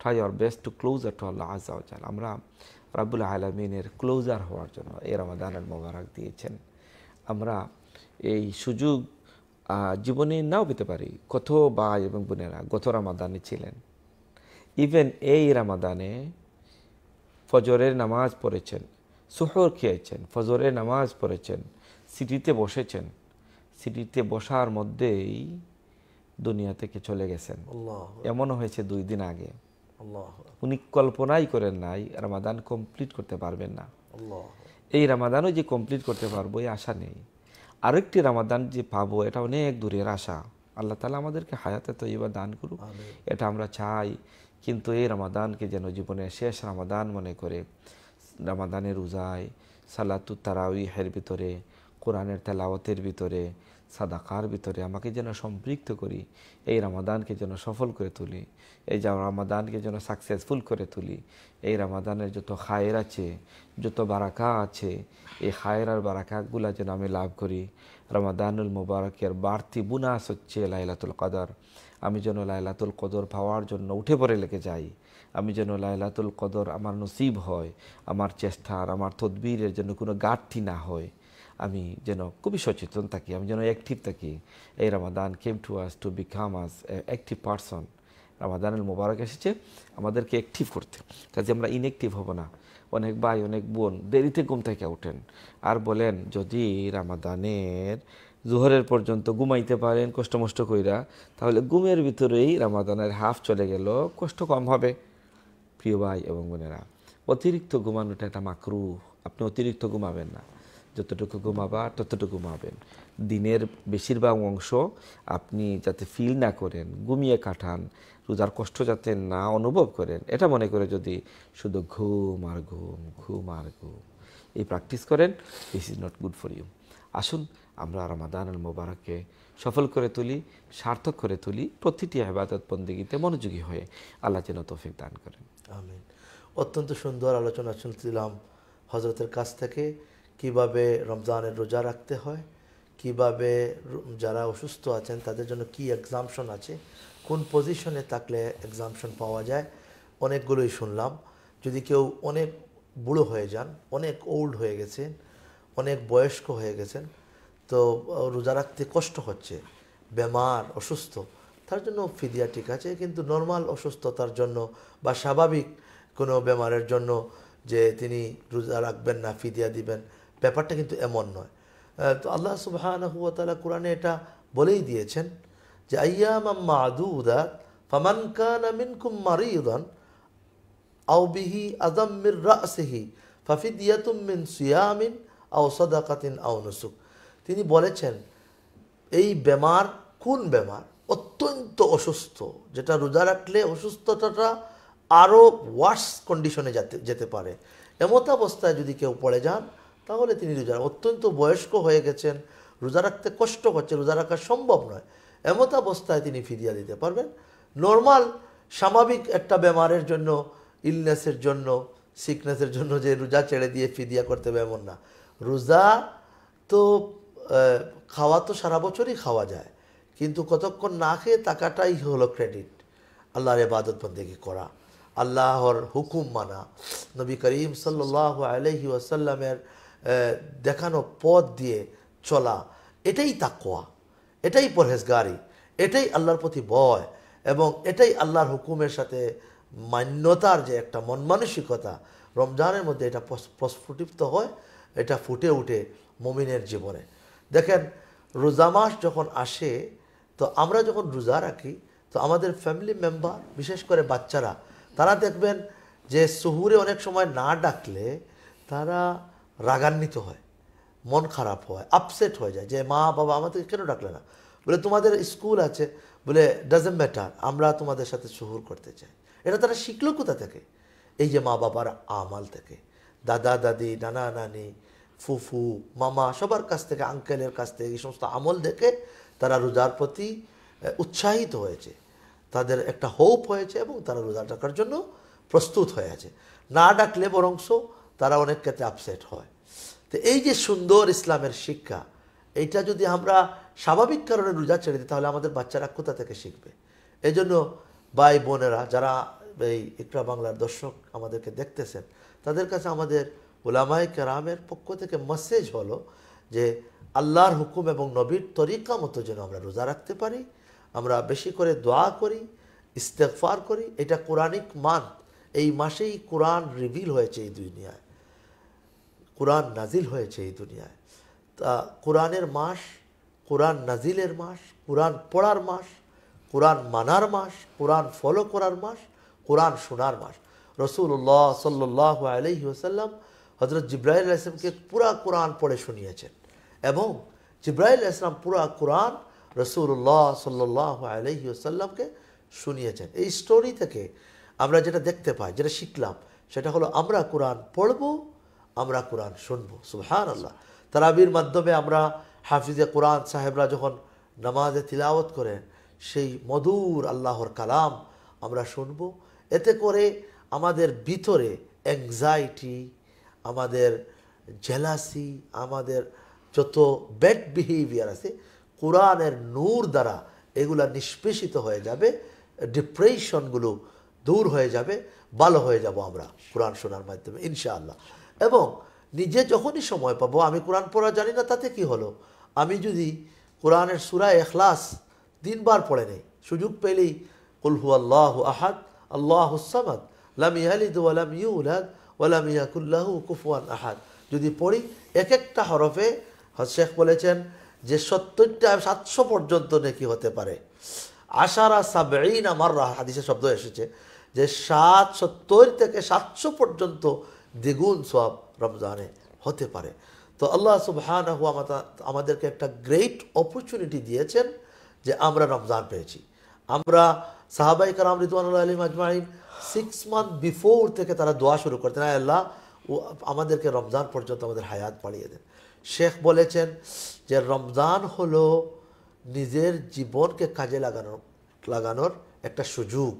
try our best to closer to Allah আজ আউজাল আমরা রাবুল আলমিনের closure হওয়ার জন্য এই রামাদানের মোবারক দিয়েছেন আমরা এই সুযোগ জীবনে নাও পেতে পারি কত বা এবং বোনেরা গত রামাদানে ছিলেন ইভেন এই রামাদানে ফজরের নামাজ পড়েছেন সুহর খেয়েছেন ফজরের নামাজ পড়েছেন সিটিতে বসেছেন সিটিতে বসার মধ্যেই দুনিয়া থেকে চলে গেছেন এমন হয়েছে দুই দিন আগে উনি কল্পনাই করেন নাই রামাদান কমপ্লিট করতে পারবেন না এই রামাদানও যে কমপ্লিট করতে পারবো এই আশা নেই আরেকটি রামাদান যে পাবো এটা অনেক দূরের আশা আল্লাহ তালা আমাদেরকে হায়াতে তৈবা দান করুক এটা আমরা চাই কিন্তু এই রামাদানকে যেন জীবনের শেষ রামাদান মনে করে রামাদানের রোজায় সালাতু তারাউহের ভিতরে কোরআনের তেলাওয়াতের ভিতরে সাদাকার ভিতরে আমাকে যেন সম্পৃক্ত করি এই রামাদানকে যেন সফল করে তুলি এই যা রামাদানকে যেন সাকসেসফুল করে তুলি এই রামাদানের যত খায়ের আছে যত বারাকা আছে এই খায়ের আর বারাকাগুলো যেন আমি লাভ করি রামাদানুল মুবারকের বাড়তি বুনাস হচ্ছে লাইলাতুল কাদার আমি যেন লাইলাতুল কদর পাওয়ার জন্য উঠে পড়ে লেগে যাই আমি যেন লাইলাতুল কদর আমার নসিব হয় আমার চেষ্টার আমার তদবিরের জন্য কোনো ঘাটতি না হয় আমি যেন খুবই সচেতন থাকি আমি যেন অ্যাক্টিভ থাকি এই Ramadan came to us to become as active person রামাদানের মোবারক এসেছে আমাদেরকে অ্যাক্টিভ করতে কাজে আমরা ইনঅ্যাক্টিভ হব না অনেক ভাই অনেক বোন দেরিতে ঘুম থেকে উঠেন আর বলেন যদি রামাদানের জোহরের পর্যন্ত ঘুমাইতে পারেন কষ্টমষ্ট কইরা তাহলে ঘুমের ভিতরেই রামাদানের হাফ চলে গেল কষ্ট কম হবে প্রিয় ভাই এবং বোনেরা অতিরিক্ত ঘুমানোটা একটা মাকরু আপনি অতিরিক্ত ঘুমাবেন না যতটুকু ঘুমাবা ততটুকু ঘুমাবেন দিনের বেশিরভাগ অংশ আপনি যাতে ফিল না করেন ঘুমিয়ে কাটান রোজার কষ্ট যাতে না অনুভব করেন এটা মনে করে যদি শুধু ঘুম আর ঘুম ঘুম আর ঘুম এই প্র্যাকটিস করেন this is not good for you আসুন আমরা আল মোবারককে সফল করে তুলি সার্থক করে তুলি প্রতিটি আবাদত বন্দীগীতে মনোযোগী হয়ে আল্লাহ যেন তৌফিক দান করেন আমিন অত্যন্ত সুন্দর আলোচনা শুনছিলাম হজরতের কাছ থেকে কিভাবে রমজানের রোজা রাখতে হয় কিভাবে যারা অসুস্থ আছেন তাদের জন্য কি এক্সামশন আছে কোন পজিশনে থাকলে এক্সামশন পাওয়া যায় অনেকগুলোই শুনলাম যদি কেউ অনেক বুড়ো হয়ে যান অনেক ওল্ড হয়ে গেছেন অনেক বয়স্ক হয়ে গেছেন তো রোজা রাখতে কষ্ট হচ্ছে বেমার অসুস্থ তার জন্য ফিদিয়া ঠিক আছে কিন্তু নর্মাল অসুস্থতার জন্য বা স্বাভাবিক কোনো বেমারের জন্য যে তিনি রোজা রাখবেন না ফিদিয়া দিবেন ব্যাপারটা কিন্তু এমন নয় তো আল্লাহ তালা কোরআনে এটা বলেই দিয়েছেন যে আয়ামা মাদু উদাত ফামান কান মিনকুম উদান আউবিহি আজাম্মির রাসিহি ফাফিদিয়াতুম মিন সিয়ামিন আও সদাকাতিন আও নসুক তিনি বলেছেন এই বেমার কোন বেমার অত্যন্ত অসুস্থ যেটা রোজা রাখলে অসুস্থতাটা আরও ওয়ার্স কন্ডিশনে যেতে যেতে পারে এমতাবস্থায় যদি কেউ পড়ে যান তাহলে তিনি রোজা অত্যন্ত বয়স্ক হয়ে গেছেন রোজা রাখতে কষ্ট হচ্ছে রোজা রাখা সম্ভব নয় এমতাবস্থায় তিনি ফিরিয়ে দিতে পারবেন নর্মাল স্বাভাবিক একটা বেমারের জন্য ইলনেসের জন্য সিকনেসের জন্য যে রোজা ছেড়ে দিয়ে ফিদিয়া করতে হবে এমন না রোজা তো খাওয়া তো সারা বছরই খাওয়া যায় কিন্তু কতক্ষণ না খেয়ে টাকাটাই হলো ক্রেডিট আল্লাহর এবাদত বন্দেগি করা আল্লাহর হুকুম মানা নবী করিম সাল্লাহ আলহি আসাল্লামের দেখানো পথ দিয়ে চলা এটাই তাকোয়া এটাই পরহেজগারি এটাই আল্লাহর প্রতি ভয় এবং এটাই আল্লাহর হুকুমের সাথে মান্যতার যে একটা মনমানসিকতা রমজানের মধ্যে এটা প্রস্ফুটিত হয় এটা ফুটে উঠে মমিনের জীবনে দেখেন রোজা মাস যখন আসে তো আমরা যখন রোজা রাখি তো আমাদের ফ্যামিলি মেম্বার বিশেষ করে বাচ্চারা তারা দেখবেন যে শহুরে অনেক সময় না ডাকলে তারা রাগান্বিত হয় মন খারাপ হয় আপসেট হয়ে যায় যে মা বাবা আমাদেরকে কেন ডাকলে না বলে তোমাদের স্কুল আছে বলে ডাজেন্ট ম্যাটার আমরা তোমাদের সাথে শহুর করতে চাই এটা তারা শিখলো কোথা থেকে এই যে মা বাবার আমাল থেকে দাদা দাদি নানা নানি ফুফু মামা সবার কাছ থেকে আঙ্কেলের কাছ থেকে এই সমস্ত আমল দেখে তারা রোজার প্রতি উৎসাহিত হয়েছে তাদের একটা হোপ হয়েছে এবং তারা রোজা ডাকার জন্য প্রস্তুত হয়ে আছে না ডাকলে বরংশ তারা অনেক ক্ষেত্রে আপসেট হয় তো এই যে সুন্দর ইসলামের শিক্ষা এইটা যদি আমরা স্বাভাবিক কারণে রোজা ছেড়ে দিই তাহলে আমাদের বাচ্চারা কোথা থেকে শিখবে এই জন্য ভাই বোনেরা যারা এই ইকরা বাংলার দর্শক আমাদেরকে দেখতেছেন তাদের কাছে আমাদের ওলামাই কেরামের পক্ষ থেকে মেসেজ হলো যে আল্লাহর হুকুম এবং নবীর তরিকা মতো যেন আমরা রোজা রাখতে পারি আমরা বেশি করে দোয়া করি ইস্তেকফার করি এটা কোরআনিক মান এই মাসেই কোরআন রিভিল হয়েছে এই দুনিয়ায় কোরআন নাজিল হয়েছে এই দুনিয়ায় তা কোরআনের মাস কোরআন নাজিলের মাস কোরআন পড়ার মাস কোরআন মানার মাস কোরআন ফলো করার মাস কোরআন শোনার মাস রসুল্লাহ সাল্লাহ আলহি ওসাল্লাম হজরত জিব্রাহিল আসলামকে পুরা কোরআন পড়ে শুনিয়েছেন এবং জিব্রাহিল ইসলাম পুরা কোরআন রসুল্লাহ সাল্লাহ আলহি আসাল্লামকে শুনিয়েছেন এই স্টোরি থেকে আমরা যেটা দেখতে পাই যেটা শিখলাম সেটা হলো আমরা কোরআন পড়ব আমরা কোরআন শুনব সুহান আল্লাহ তারাবির মাধ্যমে আমরা হাফিজে কোরআন সাহেবরা যখন নামাজে তিলাওয়াত করেন সেই মধুর আল্লাহর কালাম আমরা শুনব এতে করে আমাদের ভিতরে অ্যাংজাইটি আমাদের জেলাসি আমাদের যত ব্যাড বিহেভিয়ার আছে কোরআনের নূর দ্বারা এগুলা নিষ্পেষিত হয়ে যাবে ডিপ্রেশনগুলো দূর হয়ে যাবে ভালো হয়ে যাব আমরা কোরআন শোনার মাধ্যমে ইনশাআল্লাহ এবং নিজে যখনই সময় পাবো আমি কোরআন পড়া জানি না তাতে কি হলো আমি যদি কোরআনের সুরা এখলাস দিনবার পড়ে নেই সুযোগ পেলেই কুলহু আল্লাহ আহাদ আল্লাহ হুসামাদ লাম ইয়ালিদ ওয়ালাম ইউলাদ ওলাম ইয়াকুল্লাহ কুফওয়ান আহাদ যদি পড়ি এক একটা হরফে শেখ বলেছেন যে সত্তরটা সাতশো পর্যন্ত নাকি হতে পারে আশারা সাবেইন আমার হাদিসের শব্দ এসেছে যে সাত সত্তর থেকে সাতশো পর্যন্ত দ্বিগুণ সব রমজানে হতে পারে তো আল্লাহ সুবহান আমাদেরকে একটা গ্রেট অপরচুনিটি দিয়েছেন যে আমরা রমজান পেয়েছি আমরা সাহাবাই কালাম রিদওয়ানুল্লাহ আলী আজমাইন সিক্স মান্থ বিফোর থেকে তারা দোয়া শুরু করতেন আল্লাহ ও আমাদেরকে রমজান পর্যন্ত আমাদের হায়াত বাড়িয়ে দেন শেখ বলেছেন যে রমজান হলো নিজের জীবনকে কাজে লাগানো লাগানোর একটা সুযোগ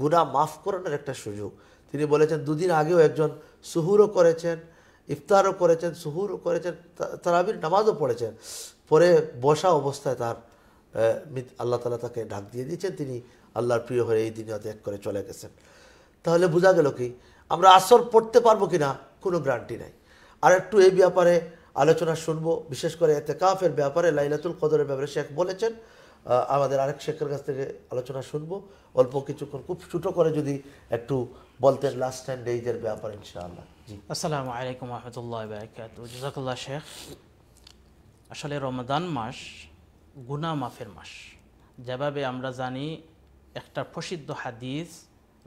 গুণা মাফ করানোর একটা সুযোগ তিনি বলেছেন দুদিন আগেও একজন সুহুরও করেছেন ইফতারও করেছেন সুহুরও করেছেন তারাবির নামাজও পড়েছেন পরে বসা অবস্থায় তার আল্লাহ তালা তাকে ডাক দিয়ে দিয়েছেন তিনি আল্লাহর প্রিয় হয়ে এই দিনে ত্যাগ করে চলে গেছেন তাহলে বোঝা গেল কি আমরা আসর পড়তে পারবো কি না কোনো গ্রান্টি নাই আর একটু এই ব্যাপারে আলোচনা শুনবো বিশেষ করে এতে কাফের ব্যাপারে লাইলাতুল কদরের ব্যাপারে শেখ বলেছেন আমাদের আরেক শেখের কাছ থেকে আলোচনা শুনবো অল্প কিছুক্ষণ খুব ছোটো করে যদি একটু বলতেন লাস্ট টাইম ডেইজের ব্যাপার ইনশাআল্লাহ জি আসসালামু আলাইকুম রহমতুল্লাহ বারকাত শেখ আসলে রমাদান মাস গুনা মাফের মাস যেভাবে আমরা জানি একটা প্রসিদ্ধ হাদিস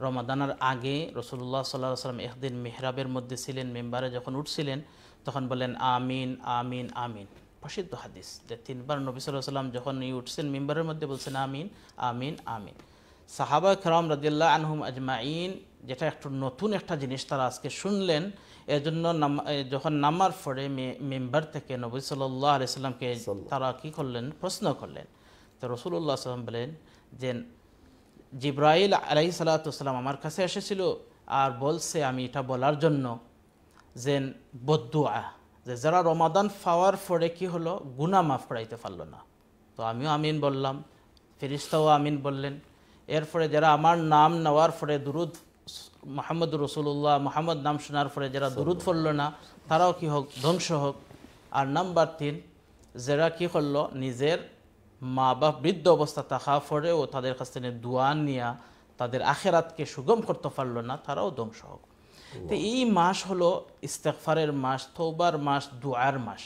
রমাদানের আগে রসুল্লাহ সাল্লাহ সাল্লাম একদিন মেহরাবের মধ্যে ছিলেন মেম্বারে যখন উঠছিলেন তখন বলেন আমিন আমিন আমিন প্রসিদ্ধ হাদিস যে তিনবার নবী সাল্লাহ সাল্লাম যখন উঠছেন মেম্বারের মধ্যে বলছেন আমিন আমিন আমিন সাহাবা খরম রদিল্লা আনহুম আজমাইন যেটা একটু নতুন একটা জিনিস তারা আজকে শুনলেন এজন্য যখন নামার পরে মেম্বার থেকে নবী সাল্লাহ আলি তারা কী করলেন প্রশ্ন করলেন তো রসুল্লাহ সাল্লাম বলেন যে জিব্রাইল আলাই সালাতাম আমার কাছে এসেছিল আর বলছে আমি এটা বলার জন্য যে বদুয়া যে যারা রমাদান ফাওয়ার ফরে কি হলো গুনা মাফ করাইতে পারলো না তো আমিও আমিন বললাম ফিরিস্তাও আমিন বললেন এরপরে যারা আমার নাম নেওয়ার ফলে দুরুদ মোহাম্মদ রসুল্লাহ মোহাম্মদ নাম শোনার পরে যারা দুরুদ পড়ল না তারাও কি হোক ধ্বংস হোক আর নাম্বার তিন যারা কি করলো নিজের মা বাপ বৃদ্ধ অবস্থা ফরে পরেও তাদের কাছ থেকে দোয়া নিয়া তাদের আখেরাতকে সুগম করতে পারলো না তারাও ধ্বংস হোক তো এই মাস হলো ইস্তেকফারের মাস তৌবার মাস দোয়ার মাস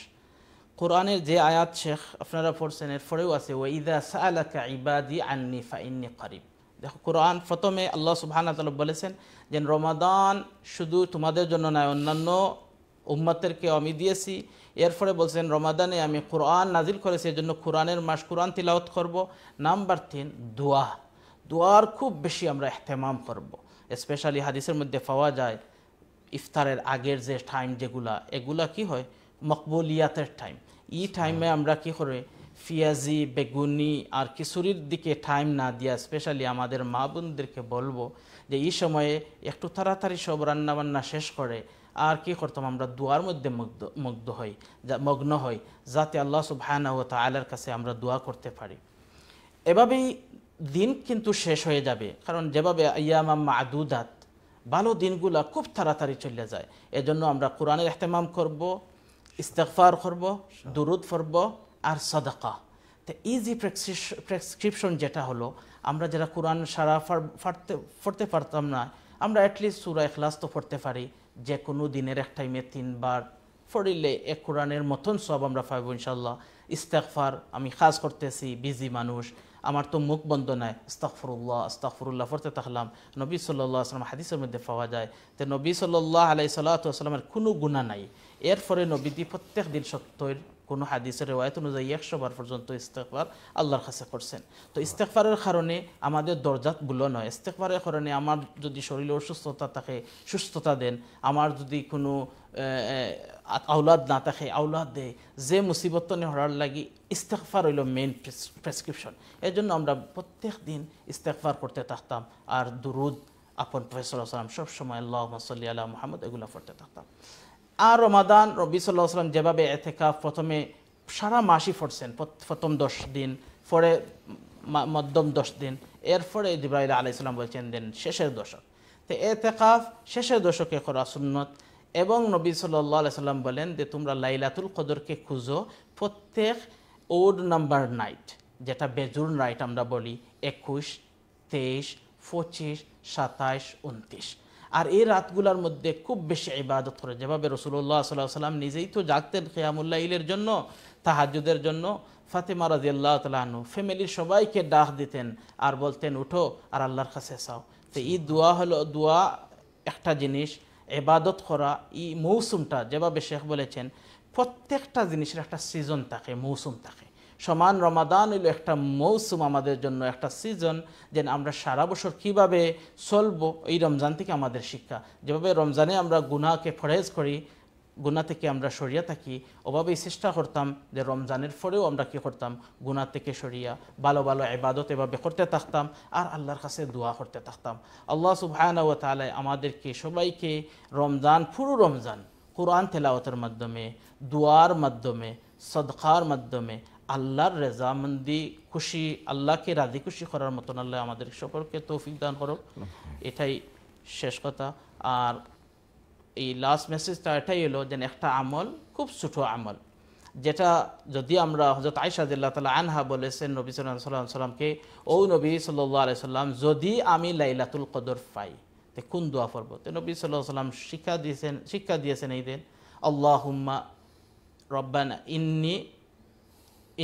কোরআনের যে আয়াত শেখ আপনারা পড়ছেন এর পরেও আছে ওয়াইদা সালাকা ইবাদি আননি ফাইন্নি করিব দেখো কোরআন প্রথমে আল্লাহ সুবাহান বলেছেন যে রমাদান শুধু তোমাদের জন্য নয় অন্যান্য উম্মাতেরকে আমি দিয়েছি এরপরে বলছেন রমাদানে আমি কোরআন নাজিল করেছি এজন্য কোরআনের মাস কোরআন তিলাওত করব নাম্বার তিন দোয়া দোয়ার খুব বেশি আমরা এহতেমাম করব। স্পেশালি হাদিসের মধ্যে পাওয়া যায় ইফতারের আগের যে টাইম যেগুলা এগুলা কি হয় মকবুলিয়াতের টাইম ই টাইমে আমরা কি করে ফিয়াজি বেগুনি আর কিশোরীর দিকে টাইম না দিয়া স্পেশালি আমাদের মা বোনদেরকে বলবো যে এই সময়ে একটু তাড়াতাড়ি সব রান্নাবান্না শেষ করে আর কি করতাম আমরা দোয়ার মধ্যে মুগ্ধ মুগ্ধ হই মগ্ন হই যাতে আল্লাহ সুবহানা হতো আয়লার কাছে আমরা দোয়া করতে পারি এভাবেই দিন কিন্তু শেষ হয়ে যাবে কারণ যেভাবে আয়ামা মাদুদাত ভালো দিনগুলা খুব তাড়াতাড়ি চলে যায় এজন্য আমরা কোরআনের এহতেমাম করব ইস্তেকফার করব দুরুদ করব আর সদাকা তো ইজি প্রেসক্রিপশন যেটা হলো আমরা যারা কোরআন সারা ফাড়তে পড়তে পারতাম না আমরা অ্যাটলিস্ট সুরা এখলাস তো পড়তে পারি যে কোনো দিনের এক টাইমে তিনবার ফরিলে এক কোরআনের মতন সব আমরা পাইব ইনশাল্লাহ ইস্তাকফার আমি খাস করতেছি বিজি মানুষ আমার তো মুখ বন্ধ নাই ইস্তাকফরুল্লাহ ইস্তাকফরুল্লাহ ফরতে থাকলাম নবী সাল্লাহ আসলাম হাদিসের মধ্যে পাওয়া যায় তো নবী সাল্লাহ আলাই সাল্লাহ আসলামের কোনো গুণা নাই এরপরে নবীদি প্রত্যেক দিন সত্যের কোনো হাদিসের রেওয়ায়ত অনুযায়ী একশো বার পর্যন্ত ইস্তেকবার আল্লাহর কাছে করছেন তো ইস্তেকবারের কারণে আমাদের দরজাতগুলো নয় ইস্তেকবারের কারণে আমার যদি শরীরে অসুস্থতা থাকে সুস্থতা দেন আমার যদি কোনো আউলাদ না থাকে আউলাদ দে যে মুসিবতনে হরার লাগি ইস্তেকফার হইল মেইন প্রেসক্রিপশন এর জন্য আমরা প্রত্যেক দিন ইস্তেকফার করতে থাকতাম আর দুরুদ আপন প্রফেসর সবসময় আল্লাহ মাসলি আল্লাহ মোহাম্মদ এগুলো পড়তে থাকতাম আর রমাদান রবি সাল্লাহ সাল্লাম যেভাবে এতেকা প্রথমে সারা মাসই ফটছেন প্রথম দশ দিন পরে মধ্যম দশ দিন এরপরে জিব্রাইল আলাইসাল্লাম বলছেন দেন শেষের দশক তো এতেকাফ শেষের দশকে করা সুন্নত এবং নবী সাল্লাহ আলাইসাল্লাম বলেন যে তোমরা লাইলাতুল কদরকে খুঁজো প্রত্যেক ওড নাম্বার নাইট যেটা বেজুর নাইট আমরা বলি একুশ তেইশ পঁচিশ সাতাইশ উনত্রিশ আর এই রাতগুলার মধ্যে খুব বেশি ইবাদত করে যেভাবে রসুল্লাহ সাল্লাহ সাল্লাম নিজেই তো জাগতেন খেয়ামুল্লা ইলের জন্য তাহাজুদের জন্য ফাতেমা রাজিয়াল্লাহ তালাহনু ফ্যামিলির সবাইকে ডাক দিতেন আর বলতেন উঠো আর আল্লাহর কাছে চাও তো এই দোয়া হলো দোয়া একটা জিনিস এবাদত করা এই মৌসুমটা যেভাবে শেখ বলেছেন প্রত্যেকটা জিনিসের একটা সিজন থাকে মৌসুম থাকে সমান রমাদান হইল একটা মৌসুম আমাদের জন্য একটা সিজন যেন আমরা সারা বছর কীভাবে চলব এই রমজান থেকে আমাদের শিক্ষা যেভাবে রমজানে আমরা গুনাকে ফরেজ করি গুণা থেকে আমরা সরিয়া থাকি ওভাবেই চেষ্টা করতাম যে রমজানের পরেও আমরা কী করতাম গুণা থেকে সরিয়া ভালো ভালো এবাদত এভাবে করতে থাকতাম আর আল্লাহর কাছে দোয়া করতে থাকতাম আল্লাহ সুবাহানা ও আমাদেরকে সবাইকে রমজান পুরো রমজান কোরআন তেলাওয়াতের মাধ্যমে দোয়ার মাধ্যমে সদকার মাধ্যমে আল্লাহর রেজামন্দি খুশি আল্লাহকে রাজি খুশি করার মতন আল্লাহ আমাদের সকলকে তৌফিক দান করো এটাই শেষ কথা আর এই লাস্ট মেসেজটা এটাই এলো যেন একটা আমল খুব ছোট আমল যেটা যদি আমরা হজরত আইসাদিল্লা তালা আনহা বলেছেন নবী সাল্লাম সাল্লাম সাল্লামকে ও নবী সাল্লি সাল্লাম যদি আমি লাইলাতুল কদর পাই তে কোন দোয়া পর্ব তো নবী সাল্লাহ সাল্লাম শিক্ষা দিয়েছেন শিক্ষা দিয়েছেন এই দিন আল্লাহ হুম্মা রব্বানা ইন্নি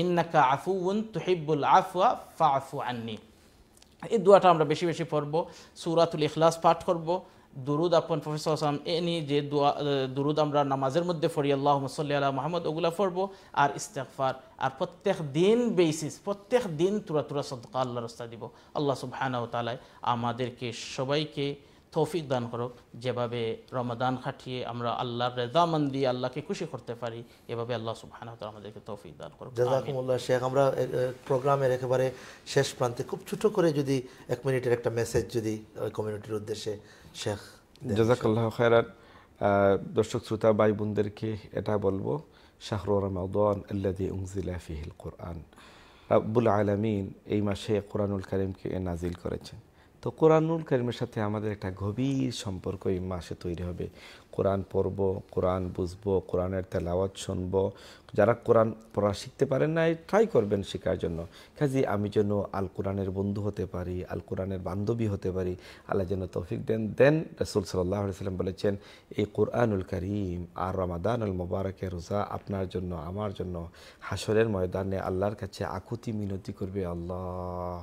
ইন্নাকা আফুউন তুহিব্বুল আফওয়া ফা আফু আন্নি এই দুয়াটা আমরা বেশি বেশি পড়ব সুরাতুল ইখলাস পাঠ করব দুরুদ আপন প্রফেসর আসলাম এ নিয়ে যে দোয়া দুরুদ আমরা নামাজের মধ্যে ফড়ি আল্লাহ মসল্লি আল্লাহ মোহাম্মদ ওগুলা পড়ব আর ইস্তেকফার আর প্রত্যেক দিন বেসিস প্রত্যেক দিন তুরা তুরা সদকা আল্লাহ রস্তা দিব আল্লাহ সুবাহ আমাদেরকে সবাইকে তৌফিক দান করো যেভাবে রমাদান খাটিয়ে আমরা আল্লাহর রেজামান দিয়ে আল্লাহকে খুশি করতে পারি এভাবে আল্লাহ সুবাহানা আমাদেরকে তৌফিক দান করো জাজাকুমুল্লাহ শেখ আমরা প্রোগ্রামের একেবারে শেষ প্রান্তে খুব ছোট করে যদি এক মিনিটের একটা মেসেজ যদি কমিউনিটির উদ্দেশ্যে শেখ জাজাকাল্লাহ খায়রান দর্শক শ্রোতা ভাই বোনদেরকে এটা বলবো শাহরু রমাউদ্দান আল্লাদি উংজিলা ফিহিল কোরআন রাব্বুল আলমিন এই মাসে কোরআনুল করিমকে নাজিল করেছেন তো কোরআনুল করিমের সাথে আমাদের একটা গভীর সম্পর্ক এই মাসে তৈরি হবে কোরআন পড়ব কোরআন বুঝবো কোরআনের তেলাওয়াত শুনবো যারা কোরআন পড়া শিখতে পারেন না ট্রাই করবেন শেখার জন্য কাজে আমি যেন আল কোরআনের বন্ধু হতে পারি আল কোরআনের বান্ধবী হতে পারি আল্লাহ যেন তৌফিক দেন দেন রসুল সাল্লাহ সাল্লাম বলেছেন এই কোরআনুল করিম আর রমাদানুল মোবারকের রোজা আপনার জন্য আমার জন্য হাসরের ময়দানে আল্লাহর কাছে আকুতি মিনতি করবে আল্লাহ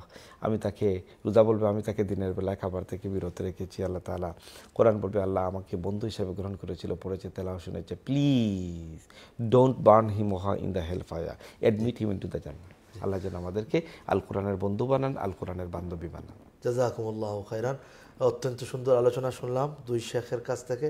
আমি তাকে রোজা বলবে আমি তাকে দিনের বেলায় খাবার থেকে বিরত রেখেছি আল্লাহ তালা কোরআন বলবে আল্লাহ আমাকে বন্ধু হিসেবে গ্রহণ করেছিল পড়েছে তেলাও শুনেছে প্লিজ ডোন্ট বার্ন রাহিমোহা in the hellfire admit him into the জান্নাত আল্লাহ যেন আমাদেরকে আল কোরআনের বন্ধু বানান আল কোরআনের বান্ধবী বানান জাজাকুমুল্লাহ খাইরান অত্যন্ত সুন্দর আলোচনা শুনলাম দুই শেখের কাছ থেকে